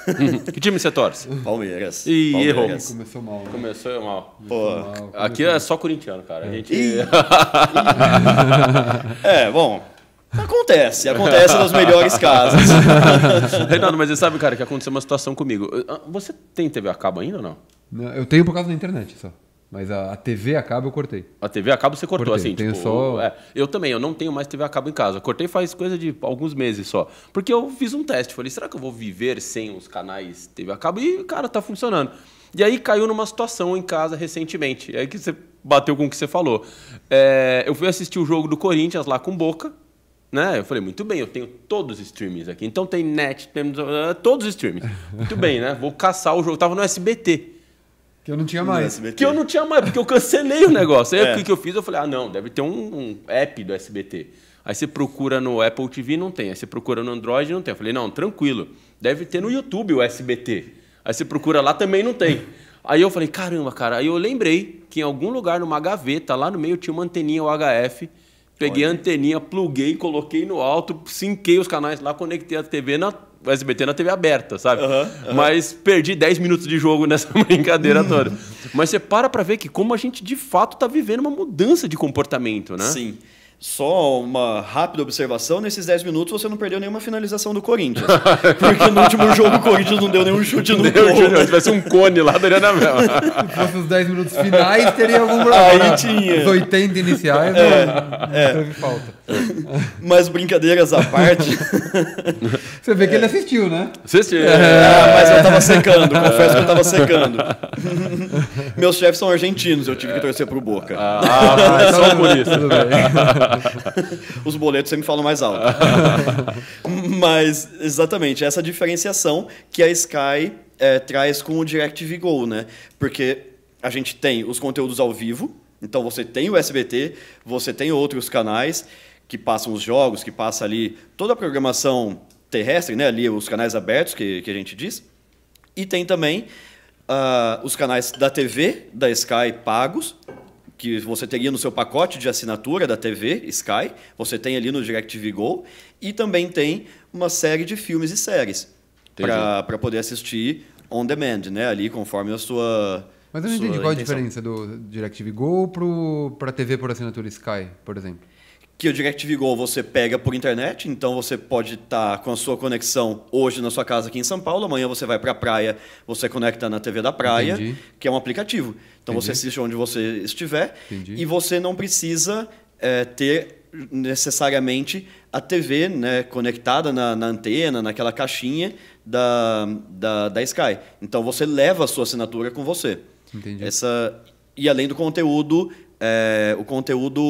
Uhum. que time você torce? Palmeiras. E errou. Começou mal. Né? Começou mal. Pô, mal. aqui é só corintiano, cara. A gente... é, bom, Acontece, acontece nos melhores casos. Reinaldo, mas você sabe, cara, que aconteceu uma situação comigo. Você tem TV a cabo ainda ou não? não? Eu tenho por causa da internet só. Mas a, a, TV a cabo eu cortei. A TV a cabo você cortou, cortei. assim? Tenho tipo, só... É, eu também, eu não tenho mais TV a cabo em casa. Cortei faz coisa de alguns meses só. Porque eu fiz um teste, falei, será que eu vou viver sem os canais TV a cabo? E, cara, tá funcionando. E aí caiu numa situação em casa recentemente. É que você bateu com o que você falou. É, eu fui assistir o jogo do Corinthians lá com Boca, né? Eu falei, muito bem, eu tenho todos os streamings aqui. Então tem net, tem todos os streamings. Muito bem, né? Vou caçar o jogo. tava no SBT. Que eu não tinha mais. Que eu não tinha mais, porque eu cancelei o negócio. Aí o é. que eu fiz? Eu falei, ah, não, deve ter um, um, app do SBT. Aí você procura no Apple TV, não tem. Aí você procura no Android, não tem. Eu falei, não, tranquilo. Deve ter no YouTube o SBT. Aí você procura lá, também não tem. Aí eu falei, caramba, cara. Aí eu lembrei que em algum lugar, numa gaveta, lá no meio tinha uma anteninha UHF. Peguei Olha. a anteninha, pluguei, coloquei no alto, sinquei os canais lá, conectei a TV na SBT na TV aberta, sabe? Uhum, uhum. Mas perdi 10 minutos de jogo nessa brincadeira hum. toda. Mas você para para ver que como a gente de fato está vivendo uma mudança de comportamento, né? Sim. Só uma rápida observação: nesses 10 minutos você não perdeu nenhuma finalização do Corinthians. Porque no último jogo o Corinthians não deu nenhum chute no deu gol. Se tivesse um cone lá, daria na mesma. Se fosse os 10 minutos finais, teria algum problema. Aí tinha. Os 80 iniciais, é, não, é. teve falta. mas brincadeiras à parte. Você vê que ele é. assistiu, né? Assistiu. É, é. mas eu tava secando, confesso que eu tava secando. Meus chefes são argentinos, eu tive que torcer pro Boca. Ah, mas só por isso. Tudo bem. Os boletos sempre falam mais alto. mas, exatamente, essa diferenciação que a Sky é, traz com o DirecTV Go, né? Porque a gente tem os conteúdos ao vivo, então você tem o SBT, você tem outros canais, que passam os jogos, que passa ali toda a programação terrestre, né? ali os canais abertos que, que a gente diz. E tem também uh, os canais da TV, da Sky pagos, que você teria no seu pacote de assinatura da TV Sky, você tem ali no DirecTV Go, e também tem uma série de filmes e séries para poder assistir on demand, né? ali conforme a sua. Mas eu não entendi qual a intenção. diferença do DirecTV Go para a TV por assinatura Sky, por exemplo que o DirecTV Go você pega por internet, então você pode estar tá com a sua conexão hoje na sua casa aqui em São Paulo, amanhã você vai para a praia, você conecta na TV da praia, Entendi. que é um aplicativo. Então Entendi. você assiste onde você estiver Entendi. e você não precisa é, ter necessariamente a TV né, conectada na, na, antena, naquela caixinha da, da, da Sky. Então você leva a sua assinatura com você. Entendi. Essa, e além do conteúdo, é, o conteúdo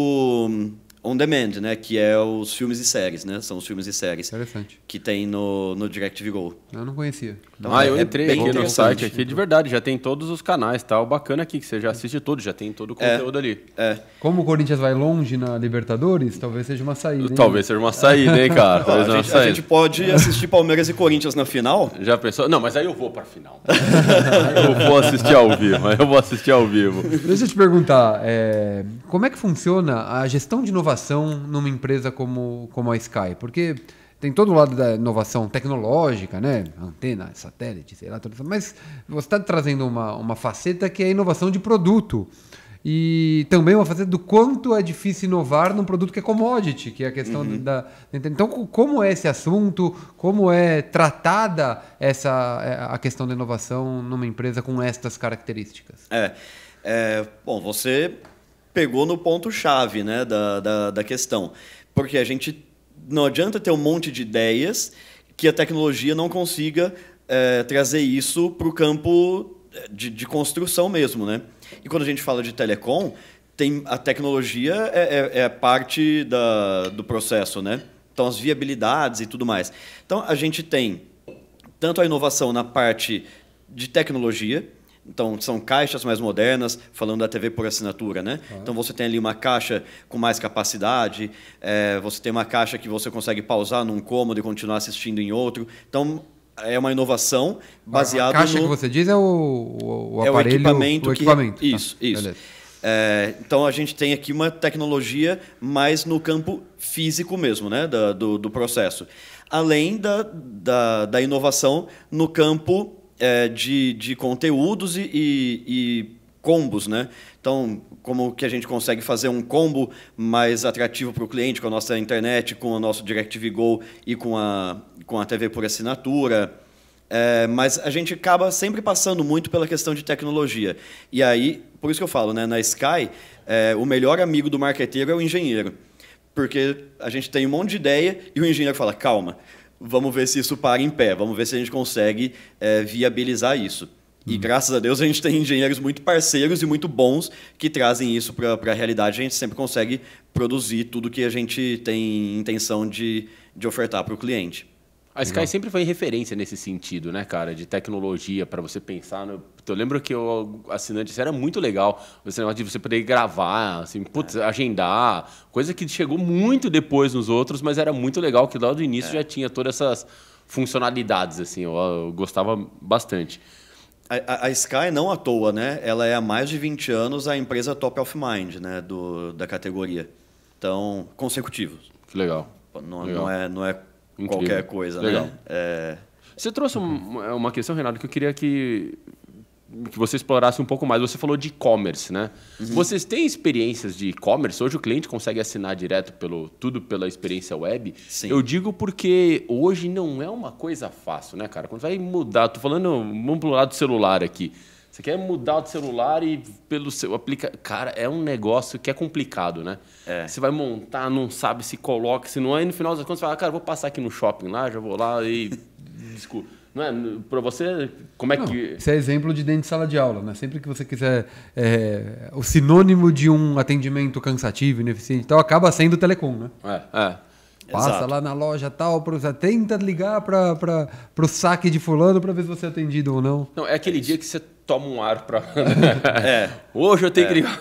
hum, on demand, né? Que é os filmes e séries, né? São os filmes e séries. Interessante. Que tem no, no DirecTV Go. Eu não conhecia. Então, ah, é, eu é entrei aqui no site aqui de verdade, já tem todos os canais, tá? O bacana aqui que você já assiste tudo, já tem todo o é, conteúdo é, ali. É. Como o Corinthians vai longe na Libertadores, talvez seja uma saída. Hein? Talvez seja uma saída, hein, cara? Talvez a, gente, saída. a gente pode assistir Palmeiras e Corinthians na final? Já pensou? Não, mas aí eu vou para a final. eu vou assistir ao vivo, eu vou assistir ao vivo. Deixa eu te perguntar, é, como é que funciona a gestão de inovação numa empresa como, como a Sky? Porque tem todo o lado da inovação tecnológica, né? Antena, satélite, sei lá, tudo isso. Mas você está trazendo uma, uma faceta que é a inovação de produto. E também uma faceta do quanto é difícil inovar num produto que é commodity, que é a questão uhum. da. Então, como é esse assunto? Como é tratada essa é, a questão da inovação numa empresa com estas características? É. é bom, você pegou no ponto-chave né, da, da, da questão. Porque a gente não adianta ter um monte de ideias que a tecnologia não consiga é, trazer isso para o campo é, de, de, construção mesmo, né? E quando a gente fala de telecom, tem, a tecnologia é, é, é parte da, do processo, né? Então, as viabilidades e tudo mais. Então, a gente tem tanto a inovação na parte de tecnologia, então, são caixas mais modernas, falando da TV por assinatura, né? Ah. Então, você tem ali uma caixa com mais capacidade, é, você tem uma caixa que você consegue pausar num cômodo e continuar assistindo em outro. Então, é uma inovação baseada no... A caixa no... que você diz é o, o, o aparelho... É o equipamento. O equipamento. Tá. Isso, isso. É, então a gente tem aqui uma tecnologia mais no campo físico mesmo, né, da, do, do, processo, além da, da, da inovação no campo é, de, de conteúdos e, e, e combos, né? Então, como que a gente consegue fazer um combo mais atrativo para o cliente com a nossa internet, com o nosso DirecTV Go e com a, com a TV por assinatura. É, mas a gente acaba sempre passando muito pela questão de tecnologia. E aí, por isso que eu falo, né? na Sky, é, o melhor amigo do marqueteiro é o engenheiro. Porque a gente tem um monte de ideia e o engenheiro fala, calma, vamos ver se isso para em pé, vamos ver se a gente consegue é, viabilizar isso. E hum. graças a Deus a gente tem engenheiros muito parceiros e muito bons que trazem isso para a realidade. A gente sempre consegue produzir tudo que a gente tem intenção de, de ofertar para o cliente. A Sky Não. sempre foi referência nesse sentido, né, cara? De tecnologia, para você pensar no eu lembro que o assinante, isso era muito legal. Esse negócio de você poder gravar, assim, putz, é. agendar, coisa que chegou muito depois nos outros, mas era muito legal, que lá do início é. já tinha todas essas funcionalidades, assim, eu, eu gostava bastante. A, a, Sky não à toa, né? Ela é há mais de 20 anos a empresa top of mind, né? Do, da categoria. Então, consecutivos. Que legal. Não, legal. não é, não é qualquer coisa, né? legal. né? É... Você trouxe um, uma questão, Renato, que eu queria que que você explorasse um pouco mais. Você falou de e-commerce, né? Uhum. Vocês têm experiências de e-commerce? Hoje o cliente consegue assinar direto pelo tudo pela experiência web. Sim. Eu digo porque hoje não é uma coisa fácil, né, cara? Quando vai mudar, tô falando, vamos pro lado do celular aqui. Você quer mudar o celular e pelo seu aplica, cara, é um negócio que é complicado, né? É. Você vai montar, não sabe se coloca, se não é, e no final das contas você fala, cara, vou passar aqui no shopping lá, já vou lá e desculpa não é? Para você, como é não, que. Isso é exemplo de dentro de sala de aula, né? Sempre que você quiser. É, o sinônimo de um atendimento cansativo, ineficiente então tal, acaba sendo o telecom, né? É, é. Passa Exato. lá na loja tal, tenta ligar para o saque de fulano para ver se você é atendido ou não. Não, é aquele é dia que você toma um ar para. é. Hoje eu tenho é. que ligar.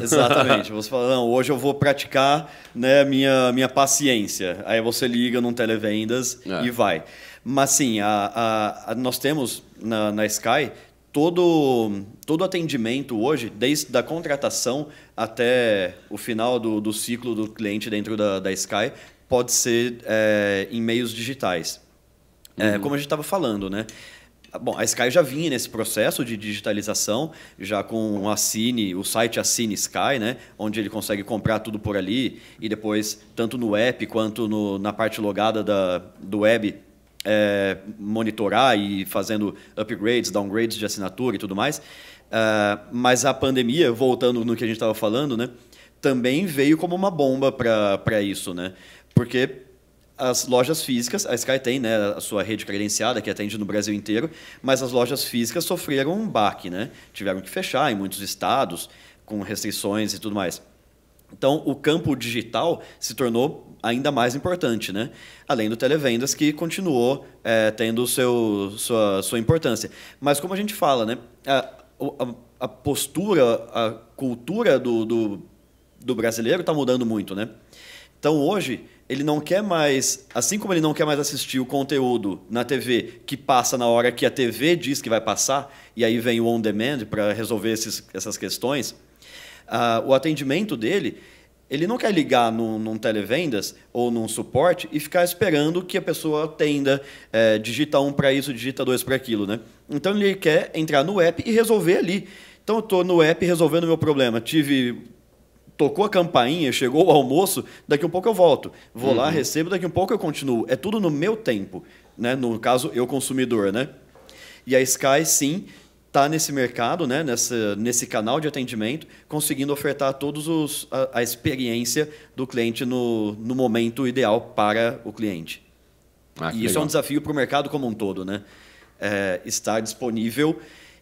Exatamente. Você fala, não, hoje eu vou praticar né, minha, minha paciência. Aí você liga num televendas é. e vai. Mas sim, a, a, a, nós temos na, na Sky todo todo atendimento hoje, desde da contratação até o final do, do ciclo do cliente dentro da, da Sky, pode ser é, em meios digitais. Eh, uhum. É, como a gente estava falando, né? Bom, a Sky já vinha nesse processo de digitalização, já com o Cine, o site Assine Sky, né? onde ele consegue comprar tudo por ali e depois, tanto no app quanto no, na parte logada da, do web, é, monitorar e fazendo upgrades, downgrades de assinatura e tudo mais. É, mas a pandemia, voltando no que a gente estava falando, né, também veio como uma bomba para isso, né? Porque as lojas físicas, a Sky tem né, a sua rede credenciada que atende no Brasil inteiro, mas as lojas físicas sofreram um baque, né? Tiveram que fechar em muitos estados, com restrições e tudo mais. Então, o campo digital se tornou ainda mais importante, né? Além do televendas, que continuou é, tendo seu, sua, sua importância. Mas como a gente fala, né? A, a, a postura, a cultura do, do, do brasileiro está mudando muito, né? Então, hoje, ele não quer mais, assim como ele não quer mais assistir o conteúdo na TV que passa na hora que a TV diz que vai passar, e aí vem o on-demand para resolver esses, essas questões ah, o atendimento dele, ele não quer ligar num, num, televendas ou num suporte e ficar esperando que a pessoa atenda, é, digita um para isso, digita dois para aquilo, né? Então ele quer entrar no app e resolver ali. Então eu estou no app resolvendo o meu problema. Tive tocou a campainha, chegou o almoço, daqui um pouco eu volto. Vou uhum. lá, recebo, daqui um pouco eu continuo. É tudo no meu tempo, né? No caso, eu consumidor, né? E a Sky, sim, está nesse mercado, né, nessa, nesse canal de atendimento, conseguindo ofertar todos os, a, a experiência do cliente no, no momento ideal para o cliente. Ah, e isso legal. é um desafio para o mercado como um todo, né? É, estar disponível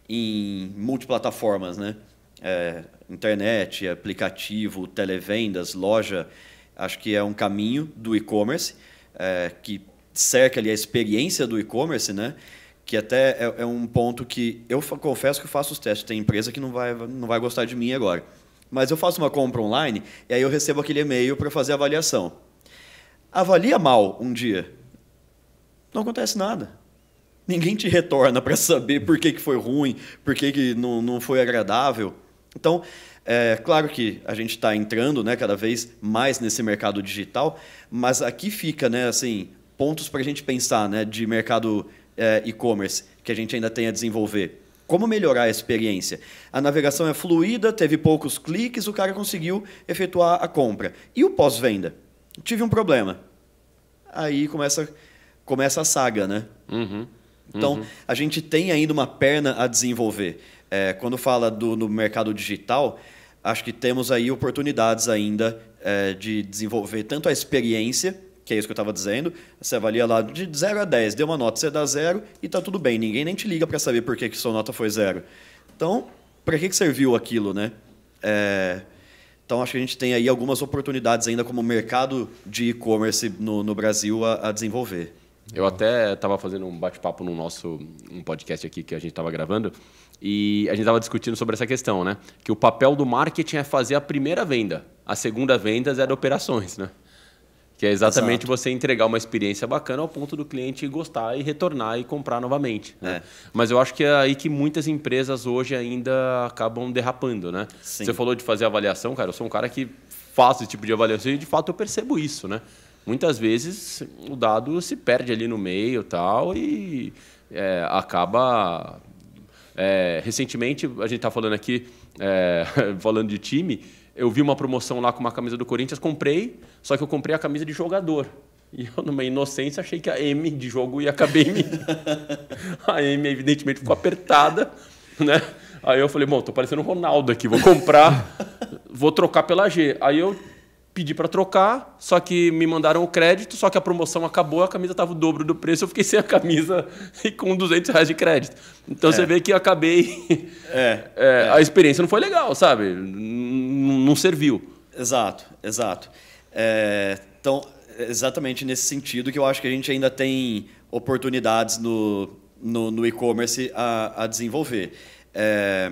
em multiplataformas, né? É, internet, aplicativo, televendas, loja, acho que é um caminho do e-commerce é, que cerca ali a experiência do e-commerce, né? que até é, é, um ponto que eu confesso que eu faço os testes. Tem empresa que não vai, não vai gostar de mim agora. Mas eu faço uma compra online e aí eu recebo aquele e-mail para fazer a avaliação. Avalia mal um dia. Não acontece nada. Ninguém te retorna para saber por que, que foi ruim, por que, que não, não foi agradável. Então, é claro que a gente está entrando né, cada vez mais nesse mercado digital, mas aqui fica né, assim, pontos para a gente pensar né, de mercado digital eh, e-commerce que a gente ainda tem a desenvolver? Como melhorar a experiência? A navegação é fluida, teve poucos cliques, o cara conseguiu efetuar a compra. E o pós-venda? Tive um problema. Aí começa, começa a saga, né? Uhum. Então, uhum. a gente tem ainda uma perna a desenvolver. É, quando fala do no mercado digital, acho que temos aí oportunidades ainda é, de desenvolver tanto a experiência que é isso que eu estava dizendo, você avalia lá de 0 a 10, deu uma nota, você dá 0 e está tudo bem, ninguém nem te liga para saber por que, que sua nota foi zero. Então, para que, que serviu aquilo, né? É... Então, acho que a gente tem aí algumas oportunidades ainda como mercado de e-commerce no, no, Brasil a, a desenvolver. Eu até estava fazendo um bate-papo no nosso um podcast aqui que a gente estava gravando e a gente estava discutindo sobre essa questão, né? Que o papel do marketing é fazer a primeira venda, a segunda venda é de operações, né? Que é exatamente Exato. você entregar uma experiência bacana ao ponto do cliente gostar e retornar e comprar novamente. Né? É. Mas eu acho que é aí que muitas empresas hoje ainda acabam derrapando, né? Sim. Você falou de fazer avaliação, cara. Eu sou um cara que faço esse tipo de avaliação e de fato eu percebo isso, né? Muitas vezes o dado se perde ali no meio tal e é, acaba. É, recentemente a gente está falando aqui é, falando de time, eu vi uma promoção lá com uma camisa do Corinthians, comprei só que eu comprei a camisa de jogador. E eu, numa inocência, achei que a M de jogo ia caber em mim. a M, evidentemente, ficou apertada, né? Aí eu falei, bom, tô parecendo o Ronaldo aqui, vou comprar, vou trocar pela G. Aí eu pedi para trocar, só que me mandaram o crédito, só que a promoção acabou, a camisa tava o dobro do preço, eu fiquei sem a camisa e com 200 reais de crédito. Então é. você vê que acabei... É, é. É, a experiência não foi legal, sabe? N não serviu. Exato, exato. É, então, exatamente nesse sentido que eu acho que a gente ainda tem oportunidades no, no, no e-commerce a, a desenvolver. É,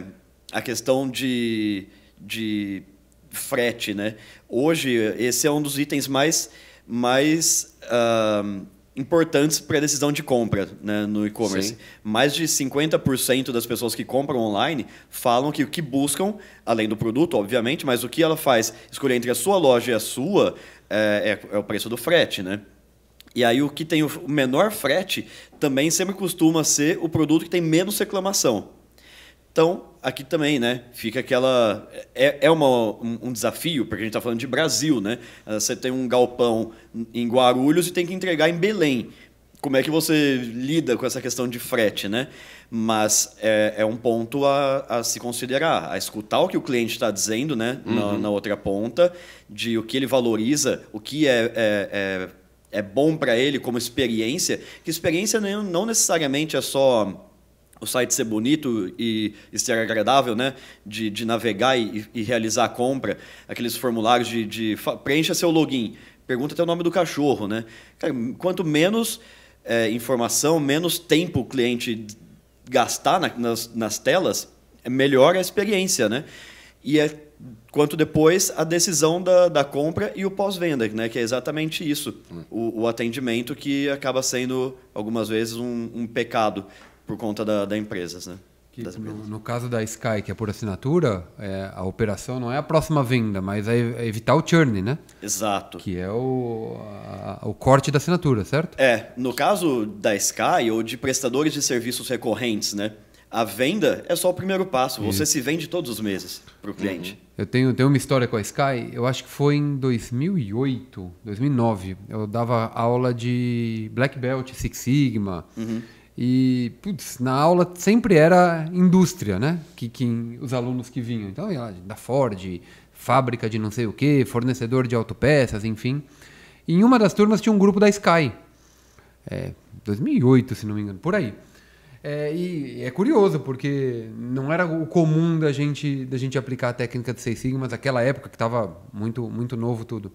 a questão de, de frete, né? Hoje, esse é um dos itens mais, mais uh, importantes para a decisão de compra né, no e-commerce. Mais de 50% das pessoas que compram online falam que o que buscam, além do produto, obviamente, mas o que ela faz escolher entre a sua loja e a sua é, é, é o preço do frete, né? E aí o que tem o menor frete também sempre costuma ser o produto que tem menos reclamação. Então, aqui também, né? Fica aquela. É, é uma, um, um desafio, porque a gente está falando de Brasil, né? Ah, você tem um galpão em Guarulhos e tem que entregar em Belém. Como é que você lida com essa questão de frete, né? Mas é, é um ponto a, a, se considerar, a escutar o que o cliente está dizendo, né? Uhum. Na, na, outra ponta, de o que ele valoriza, o que é, é, é, é bom para ele como experiência. Que experiência não necessariamente é só o site ser bonito e, e ser agradável, né? De, de navegar e, e, realizar a compra, aqueles formulários de, de preencha seu login, pergunta até o nome do cachorro, né? Cara, quanto menos é, informação, menos tempo o cliente gastar na, nas, nas telas, é melhor a experiência, né? E é quanto depois a decisão da, da compra e o pós-venda, né? que é exatamente isso, hum. o, o, atendimento que acaba sendo, algumas vezes, um, um pecado por conta da, da empresas, né? Que, das empresas. No, no, caso da Sky, que é por assinatura, é, a operação não é a próxima venda, mas é, é evitar o churn, né? Exato. Que é o, a, o corte da assinatura, certo? É. No caso da Sky ou de prestadores de serviços recorrentes, né? A venda é só o primeiro passo. Você Isso. se vende todos os meses para o uhum. cliente. Uhum. Eu tenho, tenho uma história com a Sky, eu acho que foi em 2008, 2009. Eu dava aula de Black Belt, Six Sigma. Uhum. E, putz, na aula sempre era indústria, né? Que, que os alunos que vinham. Então, ia lá, da Ford, fábrica de não sei o quê, fornecedor de autopeças, enfim. E em uma das turmas tinha um grupo da Sky. É, 2008, se não me engano, por aí. É, e é curioso, porque não era o comum da gente, da gente aplicar a técnica de Seis Sigmas naquela época, que estava muito, muito novo tudo.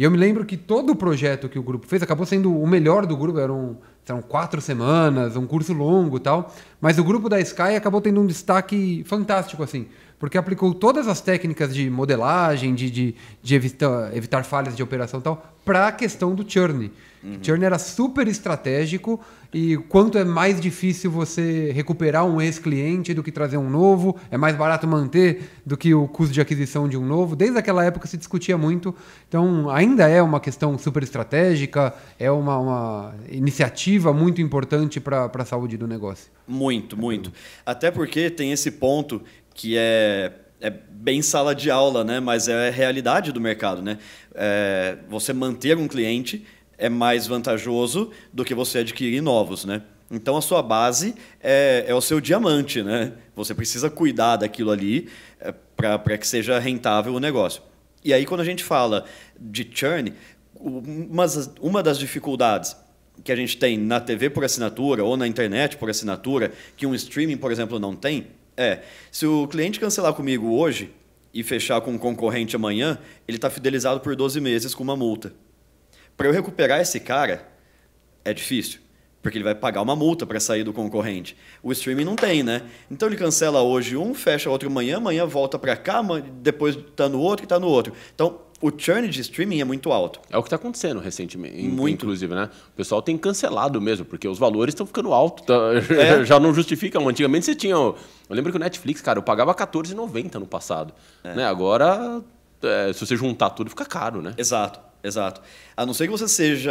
E eu me lembro que todo o projeto que o grupo fez acabou sendo o melhor do grupo, eram, eram quatro semanas, um curso longo tal. Mas o grupo da Sky acabou tendo um destaque fantástico, assim, porque aplicou todas as técnicas de modelagem, de, de, de evitar falhas de operação tal, para a questão do churn. Uhum. Journey era super estratégico e quanto é mais difícil você recuperar um ex-cliente do que trazer um novo, é mais barato manter do que o custo de aquisição de um novo. Desde aquela época se discutia muito, então ainda é uma questão super estratégica, é uma, uma iniciativa muito importante para a saúde do negócio. Muito, muito. Até porque tem esse ponto que é é bem sala de aula, né? Mas é a realidade do mercado, né? É você manter um cliente é mais vantajoso do que você adquirir novos, né? Então a sua base é, é o seu diamante, né? Você precisa cuidar daquilo ali é, para que seja rentável o negócio. E aí quando a gente fala de churn, uma, uma das dificuldades que a gente tem na TV por assinatura ou na internet por assinatura, que um streaming, por exemplo, não tem, é se o cliente cancelar comigo hoje e fechar com um concorrente amanhã, ele está fidelizado por 12 meses com uma multa. Para eu recuperar esse cara, é difícil. Porque ele vai pagar uma multa para sair do concorrente. O streaming não tem, né? Então ele cancela hoje um, fecha outro amanhã, amanhã volta para cá, depois está no outro e está no outro. Então o churn de streaming é muito alto. É o que está acontecendo recentemente, muito. inclusive, né? O pessoal tem cancelado mesmo, porque os valores estão ficando altos, tá, é. já não justificam. Antigamente você tinha... Eu lembro que o Netflix, cara, eu pagava R$14,90 no passado. É. Né? Agora, é, se você juntar tudo, fica caro, né? Exato. Exato. A não ser que você seja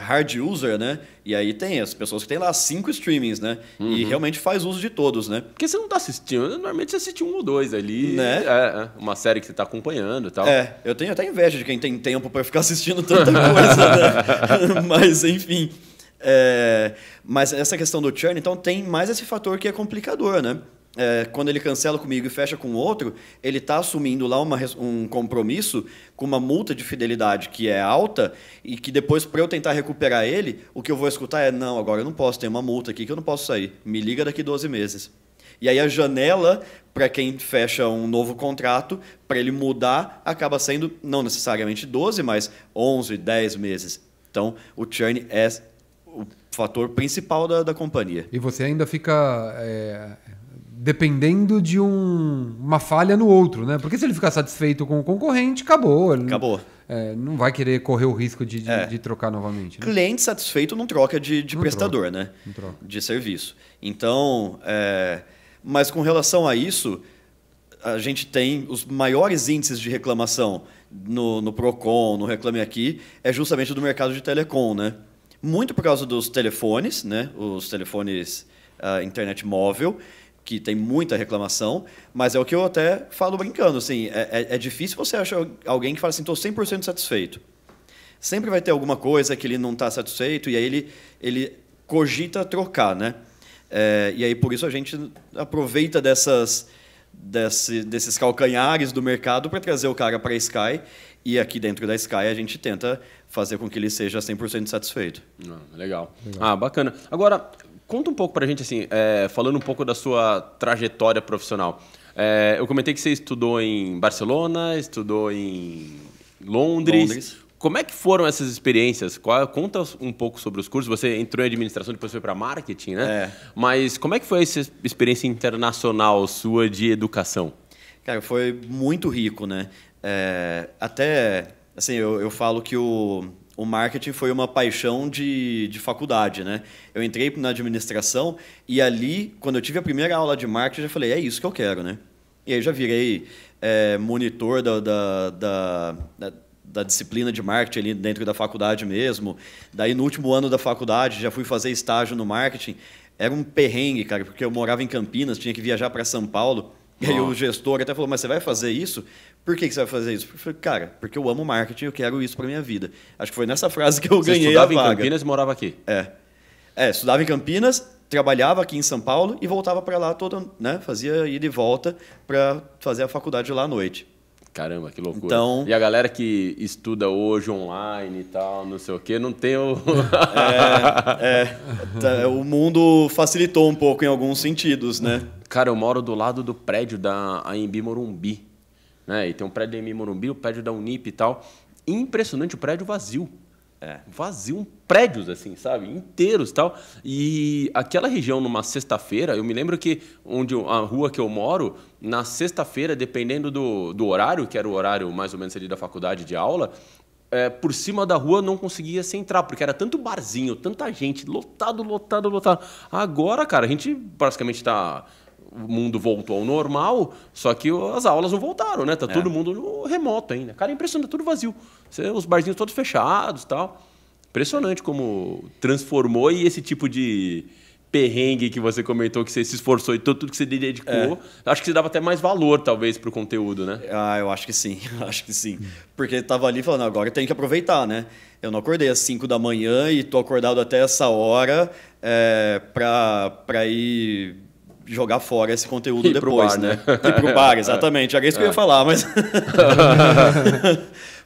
hard user, né? E aí tem as pessoas que têm lá cinco streamings, né? Uhum. E realmente faz uso de todos, né? Porque você não está assistindo, normalmente você assiste um ou dois ali, né? É, é uma série que você está acompanhando e tal. É, eu tenho até inveja de quem tem tempo para ficar assistindo tanta coisa, né? Mas enfim. É... Mas essa questão do churn, então, tem mais esse fator que é complicador, né? é, quando ele cancela comigo e fecha com outro, ele está assumindo lá uma, um compromisso com uma multa de fidelidade que é alta e que depois, para eu tentar recuperar ele, o que eu vou escutar é: não, agora eu não posso, tem uma multa aqui que eu não posso sair, me liga daqui 12 meses. E aí a janela para quem fecha um novo contrato, para ele mudar, acaba sendo não necessariamente 12, mas 11, 10 meses. Então o churn é o fator principal da, da companhia. E você ainda fica é, dependendo de um, uma falha no outro, né? Porque se ele ficar satisfeito com o concorrente, acabou. Ele acabou. É, não vai querer correr o risco de, de, é. de trocar novamente. Né? Cliente satisfeito não troca de, de não prestador, troca. né? Não troca. De serviço. Então, é... mas com relação a isso, a gente tem os maiores índices de reclamação no, no Procon, no Reclame Aqui, é justamente do mercado de telecom, né? Muito por causa dos telefones, né? Os telefones ah, internet móvel que tem muita reclamação, mas é o que eu até falo brincando, assim, é, é, é difícil você achar alguém que fala assim, estou 100% satisfeito. Sempre vai ter alguma coisa que ele não está satisfeito e aí ele, ele cogita trocar, né? É, e aí por isso a gente aproveita dessas, desse, desses calcanhares do mercado para trazer o cara para a Sky e aqui dentro da Sky a gente tenta fazer com que ele seja 100% satisfeito. legal. Ah, legal. Ah, bacana. Agora, Conta um pouco para a gente, assim, é, falando um pouco da sua trajetória profissional. É, eu comentei que você estudou em Barcelona, estudou em Londres. Londres. Como é que foram essas experiências? Qual, conta um pouco sobre os cursos. Você entrou em administração, depois foi para marketing, né? É. Mas como é que foi essa experiência internacional sua de educação? Cara, foi muito rico, né? É, até, assim, eu, eu falo que o, o marketing foi uma paixão de, de faculdade, né? Eu entrei na administração e ali, quando eu tive a primeira aula de marketing, eu falei, é isso que eu quero, né? E aí já virei é, monitor da, da, da, da da disciplina de marketing ali dentro da faculdade mesmo. Daí no último ano da faculdade já fui fazer estágio no marketing. Era um perrengue, cara, porque eu morava em Campinas, tinha que viajar para São Paulo. E aí o gestor até falou: "Mas você vai fazer isso?" Por que, que você vai fazer isso? Eu falei, cara, porque eu amo marketing, eu quero isso para minha vida. Acho que foi nessa frase que eu você ganhei a vaga. estudava em Campinas e morava aqui? É. É, estudava em Campinas, trabalhava aqui em São Paulo e voltava para lá toda, né? Fazia ida e volta para fazer a faculdade lá à noite. Caramba, que loucura. Então, e a galera que estuda hoje online e tal, não sei o quê, não tem o. é, é. Tá, é, o mundo facilitou um pouco em alguns sentidos, né? Cara, eu moro do lado do prédio da AMB Morumbi. Né? E tem um prédio da EMI Morumbi, o prédio da Unip e tal. Impressionante o prédio vazio. É. Vazio, prédios assim, sabe? Inteiros tal. E aquela região, numa sexta-feira, eu me lembro que onde a rua que eu moro, na sexta-feira, dependendo do, do horário, que era o horário mais ou menos ali da faculdade de aula, é, por cima da rua não conseguia se entrar, porque era tanto barzinho, tanta gente, lotado, lotado, lotado. Agora, cara, a gente basicamente está o mundo voltou ao normal, só que as aulas não voltaram, né? Tá é. todo mundo no remoto ainda. Cara, é impressionante, tudo vazio. Os barzinhos todos fechados tal. Impressionante como transformou e esse tipo de perrengue que você comentou, que você se esforçou e tudo, que você dedicou, é. acho que você dava até mais valor, talvez, para o conteúdo, né? Ah, eu acho que sim, acho que sim. Porque estava ali falando, agora tem que aproveitar, né? Eu não acordei às 5 da manhã e tô acordado até essa hora é, eh, para ir jogar fora esse conteúdo e depois, bar, né? né? E pro bar, exatamente. Era isso que eu ia é. falar, mas.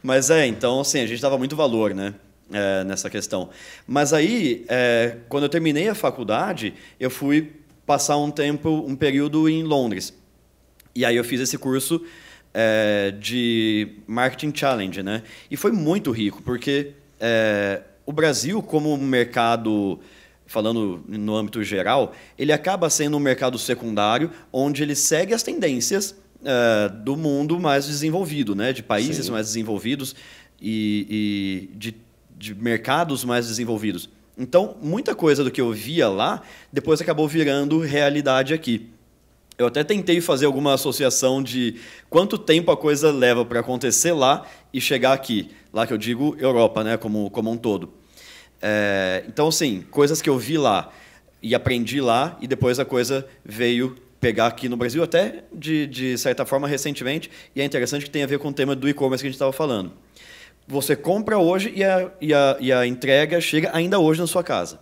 mas é, então, assim, a gente dava muito valor, né? É, nessa questão. Mas aí, é, quando eu terminei a faculdade, eu fui passar um tempo, um período em Londres. E aí eu fiz esse curso é, de Marketing Challenge, né? E foi muito rico, porque é, o Brasil, como um mercado falando no âmbito geral, ele acaba sendo um mercado secundário onde ele segue as tendências uh, do mundo mais desenvolvido, né? de países Sim. mais desenvolvidos e, e de, de mercados mais desenvolvidos. Então, muita coisa do que eu via lá depois acabou virando realidade aqui. Eu até tentei fazer alguma associação de quanto tempo a coisa leva para acontecer lá e chegar aqui. Lá que eu digo Europa, né, como, como um todo. É, então, assim, coisas que eu vi lá e aprendi lá, e depois a coisa veio pegar aqui no Brasil, até de, de certa forma recentemente, e é interessante que tem a ver com o tema do e-commerce que a gente estava falando. Você compra hoje e a, e, a, e a entrega chega ainda hoje na sua casa.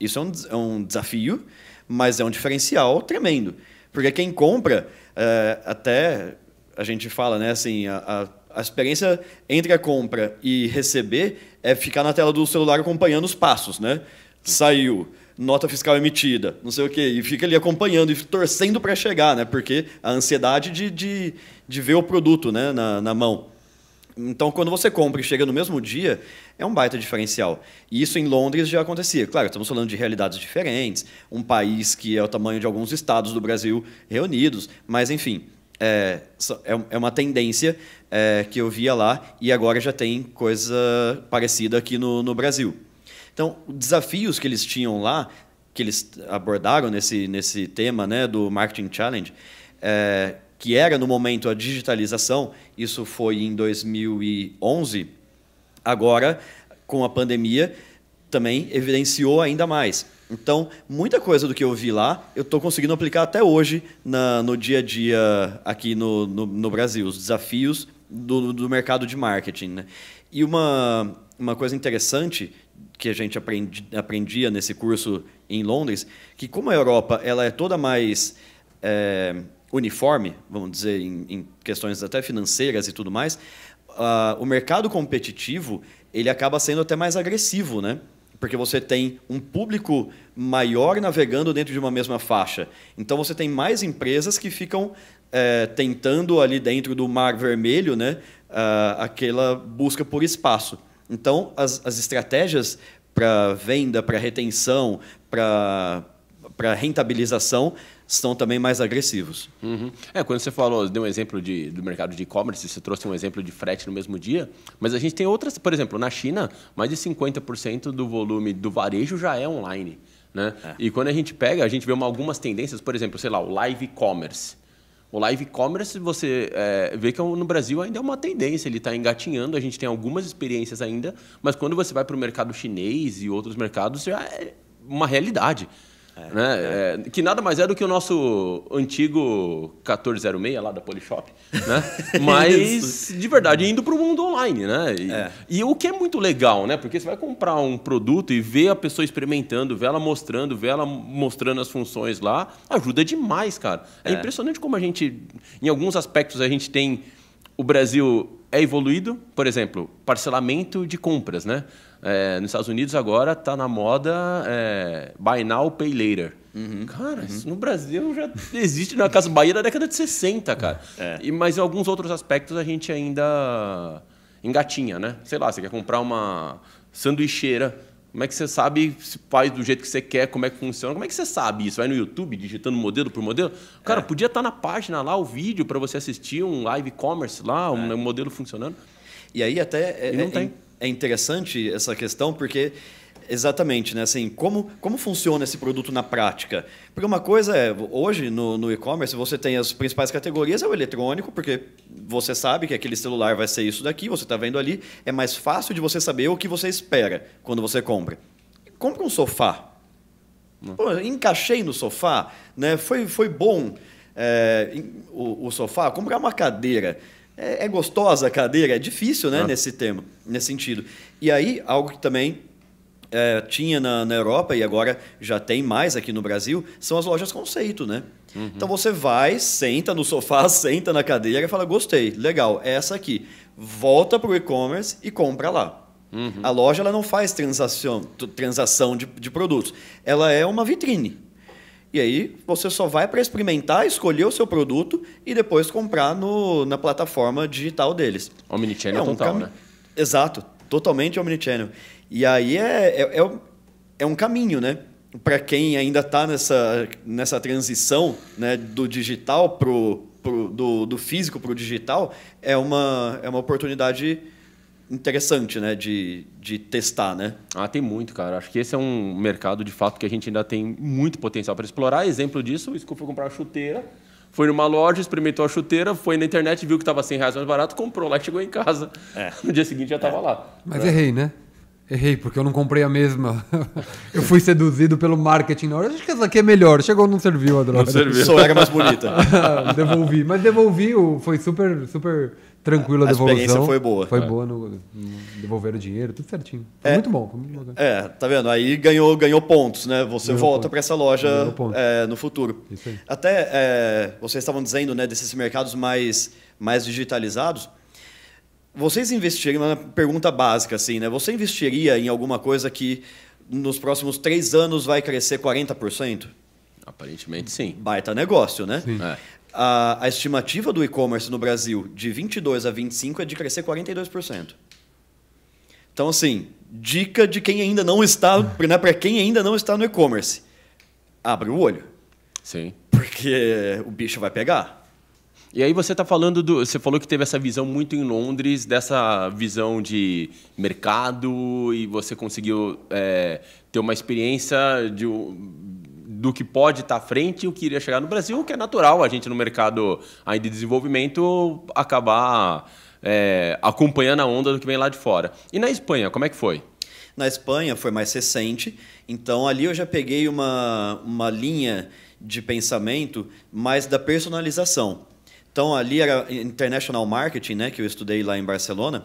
Isso é um, é um desafio, mas é um diferencial tremendo. Porque quem compra, é, até a gente fala, né, assim, a, a a experiência entre a compra e receber é ficar na tela do celular acompanhando os passos, né? Saiu, nota fiscal emitida, não sei o quê, e fica ali acompanhando e torcendo para chegar, né? Porque a ansiedade de, de, de ver o produto né? na, na mão. Então, quando você compra e chega no mesmo dia, é um baita diferencial. E isso em Londres já acontecia. Claro, estamos falando de realidades diferentes, um país que é o tamanho de alguns estados do Brasil reunidos, mas enfim, é, é, é uma tendência é, que eu via lá e agora já tem coisa parecida aqui no, no Brasil. Então, desafios que eles tinham lá, que eles abordaram nesse, nesse tema né, do Marketing Challenge, é, que era no momento a digitalização, isso foi em 2011, agora, com a pandemia, também evidenciou ainda mais então, muita coisa do que eu vi lá, eu estou conseguindo aplicar até hoje na, no dia a dia aqui no, no, no Brasil, os desafios do, do mercado de marketing. Né? E uma, uma coisa interessante que a gente aprendi, aprendia nesse curso em Londres, que como a Europa ela é toda mais é, uniforme, vamos dizer, em, em, questões até financeiras e tudo mais, uh, o mercado competitivo ele acaba sendo até mais agressivo, né? porque você tem um público maior navegando dentro de uma mesma faixa. Então você tem mais empresas que ficam é, tentando ali dentro do mar vermelho, né, uh, aquela busca por espaço. Então as, as estratégias para venda, para retenção, para para rentabilização estão também mais agressivos. Uhum. É, quando você falou, deu um exemplo de, do mercado de e-commerce, você trouxe um exemplo de frete no mesmo dia, mas a gente tem outras, por exemplo, na China, mais de 50% do volume do varejo já é online. Né? É. E quando a gente pega, a gente vê uma, algumas tendências, por exemplo, sei lá, o live commerce. O live commerce, você é, vê que é no Brasil ainda é uma tendência, ele está engatinhando, a gente tem algumas experiências ainda, mas quando você vai para o mercado chinês e outros mercados, já é uma realidade. É, né? É. é. que nada mais é do que o nosso antigo 1406 é lá da Polishop, né? Mas de verdade indo para o mundo online, né? E, é. e, o que é muito legal, né? Porque você vai comprar um produto e ver a pessoa experimentando, ver ela mostrando, ver ela mostrando as funções lá, ajuda demais, cara. É, é, impressionante como a gente, em alguns aspectos a gente tem o Brasil é evoluído, por exemplo, parcelamento de compras, né? É, nos Estados Unidos agora está na moda é, buy now, pay later. Uhum. Cara, uhum. isso no Brasil já existe na Casa Bahia da década de 60, cara. É. E, mas em alguns outros aspectos a gente ainda engatinha, né? Sei lá, você quer comprar uma sanduicheira. Como é que você sabe se faz do jeito que você quer, como é que funciona? Como é que você sabe isso? Vai no YouTube digitando modelo por modelo? Cara, é. podia estar tá na página lá o vídeo para você assistir um live commerce lá, um é. modelo funcionando. E aí até. É, e não tem é interessante essa questão, porque Exatamente, né? Assim, como, como funciona esse produto na prática? Porque uma coisa é, hoje no, no e-commerce você tem as principais categorias, é o eletrônico, porque você sabe que aquele celular vai ser isso daqui, você está vendo ali, é mais fácil de você saber o que você espera quando você compra. Compra um sofá. Hum. Pô, encaixei no sofá, né? foi, foi bom é, o, o sofá. Comprar uma cadeira é, é gostosa a cadeira, é difícil né, ah. nesse tema, nesse sentido. E aí, algo que também é, tinha na, na, Europa e agora já tem mais aqui no Brasil, são as lojas conceito, né? Uhum. Então você vai, senta no sofá, senta na cadeira e fala: gostei, legal, é essa aqui. Volta para o e-commerce e compra lá. Uhum. A loja ela não faz transação, transação de, de produtos, ela é uma vitrine. E aí você só vai para experimentar, escolher o seu produto e depois comprar no, na plataforma digital deles. Omnichannel é um total, cam... né? Exato, totalmente omnichannel. E aí é, é, é, é um caminho, né? Para quem ainda está nessa, nessa transição né, do digital pro, pro do, do físico para o digital, é uma, é uma oportunidade interessante, né, de, de testar, né? Ah, tem muito, cara. Acho que esse é um mercado de fato que a gente ainda tem muito potencial para explorar. Exemplo disso, o Scoop foi comprar uma chuteira, foi numa loja, experimentou a chuteira, foi na internet, viu que estava 100 reais mais barato, comprou lá e chegou em casa. É. No dia seguinte já estava é. lá. Mas errei, né? Errei, porque eu não comprei a mesma. eu fui seduzido pelo marketing na hora. Acho que essa aqui é melhor. Chegou, não serviu a droga. Não serviu. Só era é mais bonita. Ah, devolvi. Mas devolvi, foi super, super tranquilo a, a devolução. A experiência foi boa. Foi é. boa no, no devolver o dinheiro, tudo certinho. Foi é, muito bom. Foi muito é, tá vendo? Aí ganhou, ganhou pontos, né? Você ganhou volta para essa loja é, no futuro. Isso aí. Até é, vocês estavam dizendo, né, desses mercados mais, mais digitalizados. Vocês investiriam, é uma pergunta básica, assim, né? Você investiria em alguma coisa que nos próximos três anos vai crescer 40%? Aparentemente sim. Baita negócio, né? Sim. É a, a estimativa do e-commerce no Brasil de 22 a 25 é de crescer 42%. Então, assim, dica de quem ainda não está, né, para quem ainda não está no e-commerce, abre o olho. Sim. Porque o bicho vai pegar. E aí você está falando do, você falou que teve essa visão muito em Londres dessa visão de mercado e você conseguiu é, ter uma experiência de do que pode estar à frente e o que iria chegar no Brasil, o que é natural a gente no mercado ainda de desenvolvimento acabar é, acompanhando a onda do que vem lá de fora. E na Espanha, como é que foi? Na Espanha foi mais recente, então ali eu já peguei uma, uma linha de pensamento mais da personalização. Então ali era International Marketing, né, que eu estudei lá em Barcelona,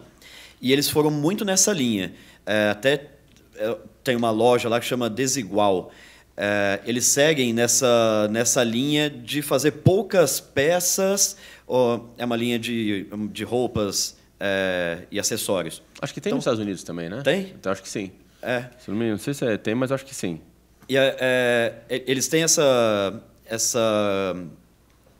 e eles foram muito nessa linha. É, até é, tem uma loja lá que chama Desigual, é, eles seguem nessa, nessa linha de fazer poucas peças, ou é uma linha de, de roupas é, e acessórios. Acho que tem então, nos Estados Unidos também, né? Tem? Então, acho que sim. É. Não sei se é, tem, mas acho que sim. E é, eles têm essa, essa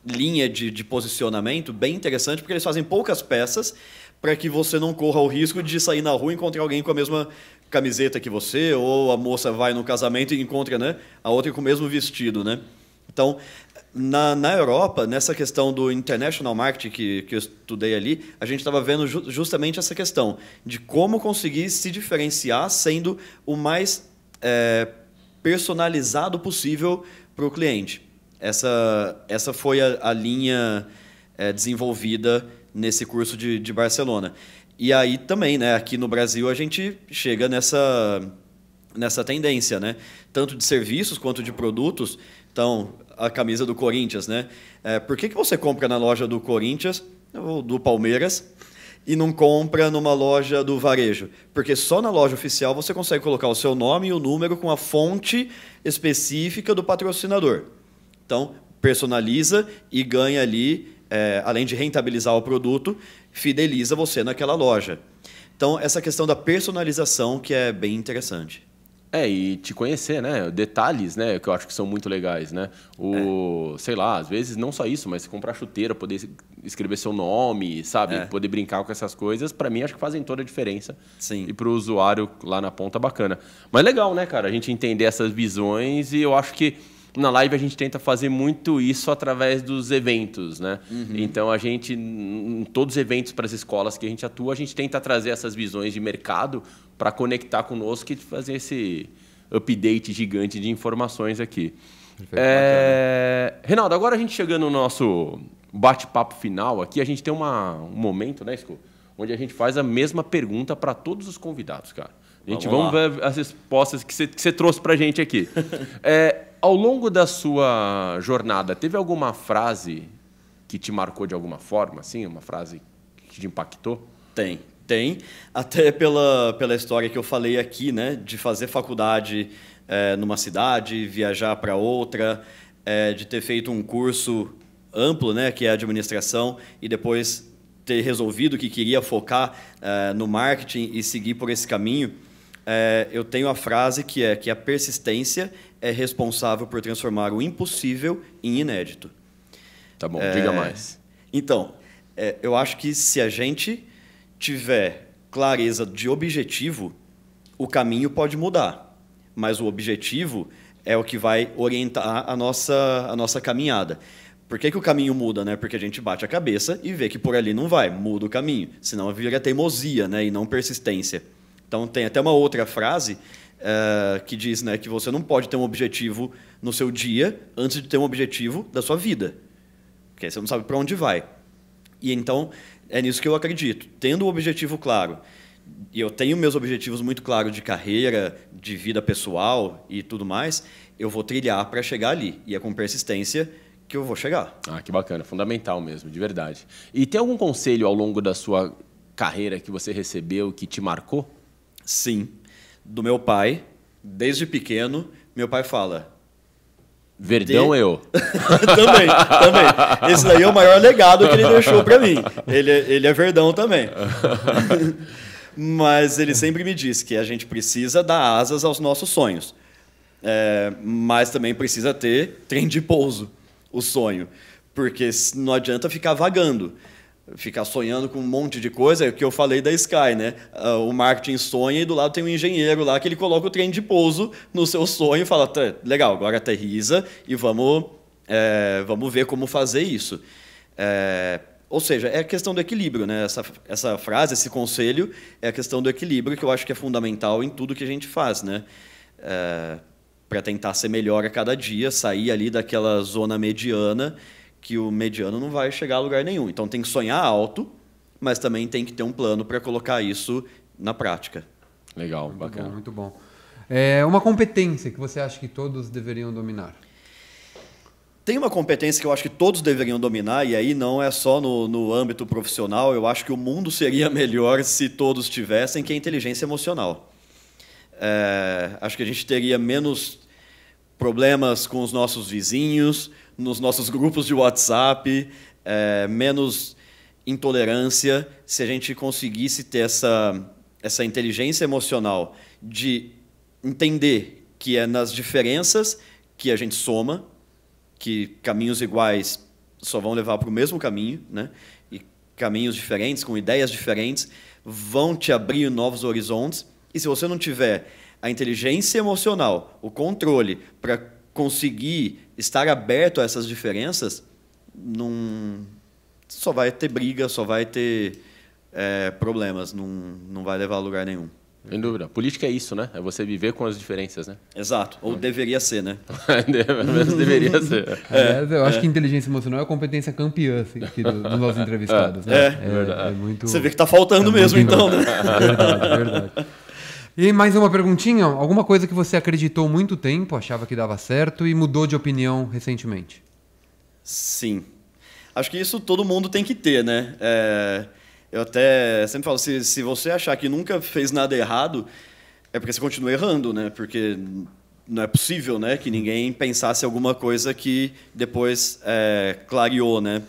linha de, de posicionamento bem interessante, porque eles fazem poucas peças para que você não corra o risco de sair na rua e encontrar alguém com a mesma camiseta que você, ou a moça vai no casamento e encontra né, a outra com o mesmo vestido. Né? Então, na, na Europa, nessa questão do international marketing que, que eu estudei ali, a gente estava vendo ju justamente essa questão de como conseguir se diferenciar sendo o mais é, personalizado possível para o cliente. Essa, essa foi a, a linha é, desenvolvida nesse curso de, de Barcelona. E aí também, né, aqui no Brasil a gente chega nessa, nessa tendência, né? Tanto de serviços quanto de produtos. Então, a camisa do Corinthians, né? É, por que, que você compra na loja do Corinthians ou do Palmeiras e não compra numa loja do varejo? Porque só na loja oficial você consegue colocar o seu nome e o número com a fonte específica do patrocinador. Então, personaliza e ganha ali, é, além de rentabilizar o produto, fideliza você naquela loja. Então, essa questão da personalização que é bem interessante. É, e te conhecer, né? Detalhes, né? Que eu acho que são muito legais, né? O, é. sei lá, às vezes não só isso, mas comprar chuteira, poder escrever seu nome, sabe? É. Poder brincar com essas coisas, para mim acho que fazem toda a diferença. Sim. E pro usuário lá na ponta, bacana. Mas legal, né, cara? A gente entender essas visões e eu acho que na live a gente tenta fazer muito isso através dos eventos, né? Uhum. Então a gente, em todos os eventos para as escolas que a gente atua, a gente tenta trazer essas visões de mercado para conectar conosco e fazer esse update gigante de informações aqui. Perfeito, é... agora a gente chegando no nosso bate-papo final aqui, a gente tem uma, um momento, né, Esco? Onde a gente faz a mesma pergunta para todos os convidados, cara. A gente vamos, vamos ver as respostas que você, que você trouxe para a gente aqui. é, ao longo da sua jornada, teve alguma frase que te marcou de alguma forma, assim, uma frase que te impactou? Tem, tem. Até pela, pela história que eu falei aqui, né, de fazer faculdade é, numa cidade, viajar para outra, é, de ter feito um curso amplo, né, que é administração, e depois ter resolvido que queria focar é, no marketing e seguir por esse caminho. eu tenho a frase que é que é a persistência é responsável por transformar o impossível em inédito. Tá bom, é... diga mais. Então, é, eu acho que se a gente tiver clareza de objetivo, o caminho pode mudar, mas o objetivo é o que vai orientar a nossa, a nossa caminhada. Por que, que o caminho muda? Né? Porque a gente bate a cabeça e vê que por ali não vai, muda o caminho. Senão vira teimosia né? e não persistência. Então, tem até uma outra frase uh, que diz né, que você não pode ter um objetivo no seu dia antes de ter um objetivo da sua vida. Porque você não sabe para onde vai. E então, é nisso que eu acredito. Tendo um objetivo claro, e eu tenho meus objetivos muito claros de carreira, de vida pessoal e tudo mais, eu vou trilhar para chegar ali. E é com persistência que eu vou chegar. Ah, que bacana. Fundamental mesmo, de verdade. E tem algum conselho ao longo da sua carreira que você recebeu que te marcou? Sim do meu pai, desde pequeno, meu pai fala. Verdão de... eu. também, também. Esse daí é o maior legado que ele deixou para mim. Ele, é, ele é verdão também. mas ele sempre me diz que a gente precisa dar asas aos nossos sonhos, é, mas também precisa ter trem de pouso, o sonho, porque não adianta ficar vagando ficar sonhando com um monte de coisa, é o que eu falei da Sky, né? Ah, o marketing sonha e do lado tem um engenheiro lá que ele coloca o trem de pouso no seu sonho e fala, tá, legal, agora aterriza e vamos, é, vamos ver como fazer isso. É, ou seja, é a questão do equilíbrio, né? Essa, essa frase, esse conselho, é a questão do equilíbrio que eu acho que é fundamental em tudo que a gente faz, né? É, para tentar ser melhor a cada dia, sair ali daquela zona mediana que o mediano não vai chegar a lugar nenhum. Então tem que sonhar alto, mas também tem que ter um plano para colocar isso na prática. Legal, muito bacana. Bom, muito bom. É uma competência que você acha que todos deveriam dominar? Tem uma competência que eu acho que todos deveriam dominar, e aí não é só no, no âmbito profissional, eu acho que o mundo seria melhor se todos tivessem, que é a inteligência emocional. É, acho que a gente teria menos problemas com os nossos vizinhos, nos nossos grupos de WhatsApp, é, menos intolerância, se a gente conseguisse ter essa, essa inteligência emocional de entender que é nas diferenças que a gente soma, que caminhos iguais só vão levar para o mesmo caminho, né? E caminhos diferentes, com ideias diferentes, vão te abrir novos horizontes. E se você não tiver a inteligência emocional, o controle para conseguir estar aberto a essas diferenças, não só vai ter briga, só vai ter é, problemas, não, não vai levar a lugar nenhum. Sem dúvida. Política é isso, né? É você viver com as diferenças, né? Exato. Ou é. deveria ser, né? deveria ser. Aliás, é. é. eu acho é. que inteligência emocional é a competência campeã assim, dos do nossos é. entrevistados, né? É, verdade. Muito... Você vê que está faltando mesmo, então, né? verdade, verdade. E mais uma perguntinha, alguma coisa que você acreditou muito tempo, achava que dava certo e mudou de opinião recentemente? Sim. Acho que isso todo mundo tem que ter, né? É, eu até sempre falo, se, se você achar que nunca fez nada errado, é porque você continua errando, né? Porque não é possível, né, que ninguém pensasse alguma coisa que depois é, clareou, né?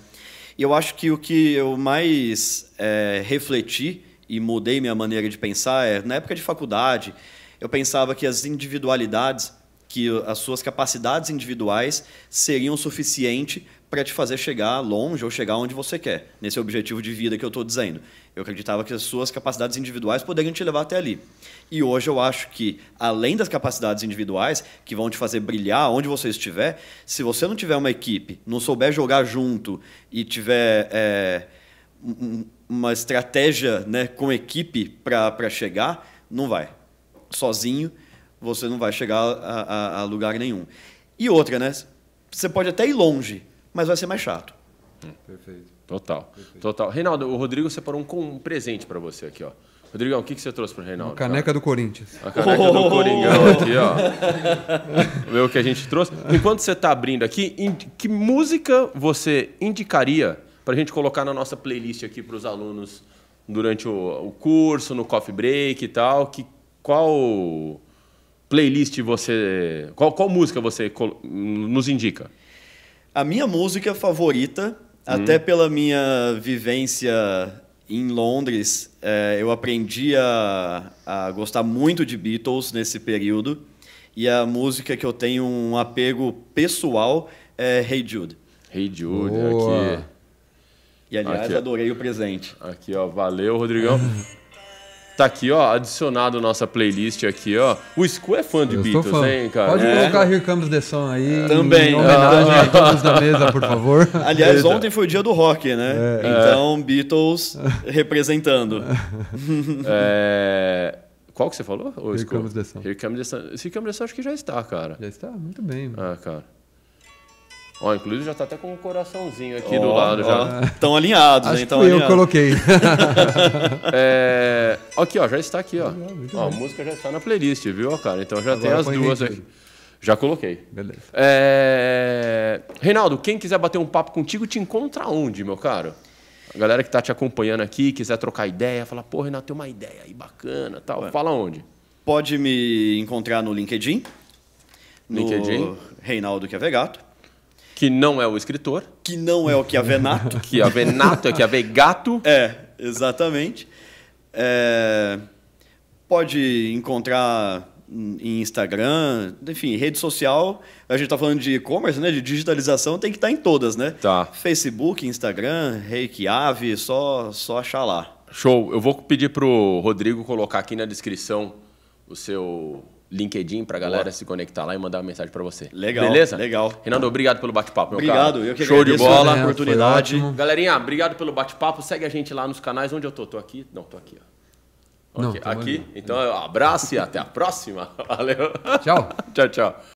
E eu acho que o que eu mais é, refleti e mudei minha maneira de pensar é, na época de faculdade, eu pensava que as individualidades, que as suas capacidades individuais seriam suficiente para te fazer chegar longe ou chegar onde você quer, nesse objetivo de vida que eu estou dizendo. Eu acreditava que as suas capacidades individuais poderiam te levar até ali. E hoje eu acho que, além das capacidades individuais, que vão te fazer brilhar onde você estiver, se você não tiver uma equipe, não souber jogar junto e tiver. É, uma estratégia né, com equipe para chegar, não vai. Sozinho, você não vai chegar a, a, a, lugar nenhum. E outra, né? Você pode até ir longe, mas vai ser mais chato. Hum, perfeito. Total. Perfeito. Total. Reinaldo, o Rodrigo separou um, um presente para você aqui, ó. Rodrigão, o que, que você trouxe para o Reinaldo? Uma caneca do Corinthians. A caneca oh! do Coringão aqui, ó. Vê o que a gente trouxe. Enquanto você está abrindo aqui, que música você indicaria para a gente colocar na nossa playlist aqui para os alunos durante o, o, curso, no coffee break e tal, que qual playlist você, qual, qual música você nos indica? A minha música favorita, hum. até pela minha vivência em Londres, é, eu aprendi a, a gostar muito de Beatles nesse período. E a música que eu tenho um apego pessoal é Hey Jude. Hey Jude, Boa. aqui. E aliás, aqui, adorei o presente. Aqui, ó, valeu, Rodrigão. Tá aqui, ó, adicionado nossa playlist aqui, ó. O Scu é fã de Beatles, fã. hein, cara? Pode é. colocar Rick Comes de Sun aí. Também. Em homenagem ah, a todos da mesa, por favor. Aliás, Eita. ontem foi o dia do rock, né? É. é. Então, Beatles representando. É... Qual que você falou? Rick Scu? de the Rick Here de the acho que já está, cara. Já está? Muito bem. Ah, cara. Ó, inclusive já está até com um coraçãozinho aqui oh, do lado já. Estão alinhados, Acho hein? Tão eu coloquei. é, aqui, ó, já está aqui, ó. Legal, ó a música já está na playlist, viu, cara? Então já Agora tem as duas aqui. Já coloquei. Beleza. É... Reinaldo, quem quiser bater um papo contigo, te encontra onde, meu caro? A galera que está te acompanhando aqui, quiser trocar ideia, falar, pô, Reinaldo, tem uma ideia aí bacana tal. Fala onde? Pode me encontrar no LinkedIn. No LinkedIn. Reinaldo Quevegato. É que não é o escritor. Que não é o que Venato. que Venato é vegato É, exatamente. É, pode encontrar em Instagram, enfim, rede social. A gente está falando de e-commerce, né? De digitalização, tem que estar tá em todas, né? Tá. Facebook, Instagram, Reikiave, só, só achar lá. Show. Eu vou pedir para o Rodrigo colocar aqui na descrição o seu LinkedIn para galera boa. se conectar lá e mandar uma mensagem para você. Legal. Beleza? Legal. Reinaldo, obrigado pelo bate-papo, meu obrigado, cara. Obrigado, eu que Show de bola, né? oportunidade. Galerinha, obrigado pelo bate-papo. Segue a gente lá nos canais. Onde eu tô? Tô aqui? Não, tô aqui, ó. Não, okay. aqui. Olhando. Então, abraço e até a próxima. Valeu. Tchau. tchau, tchau.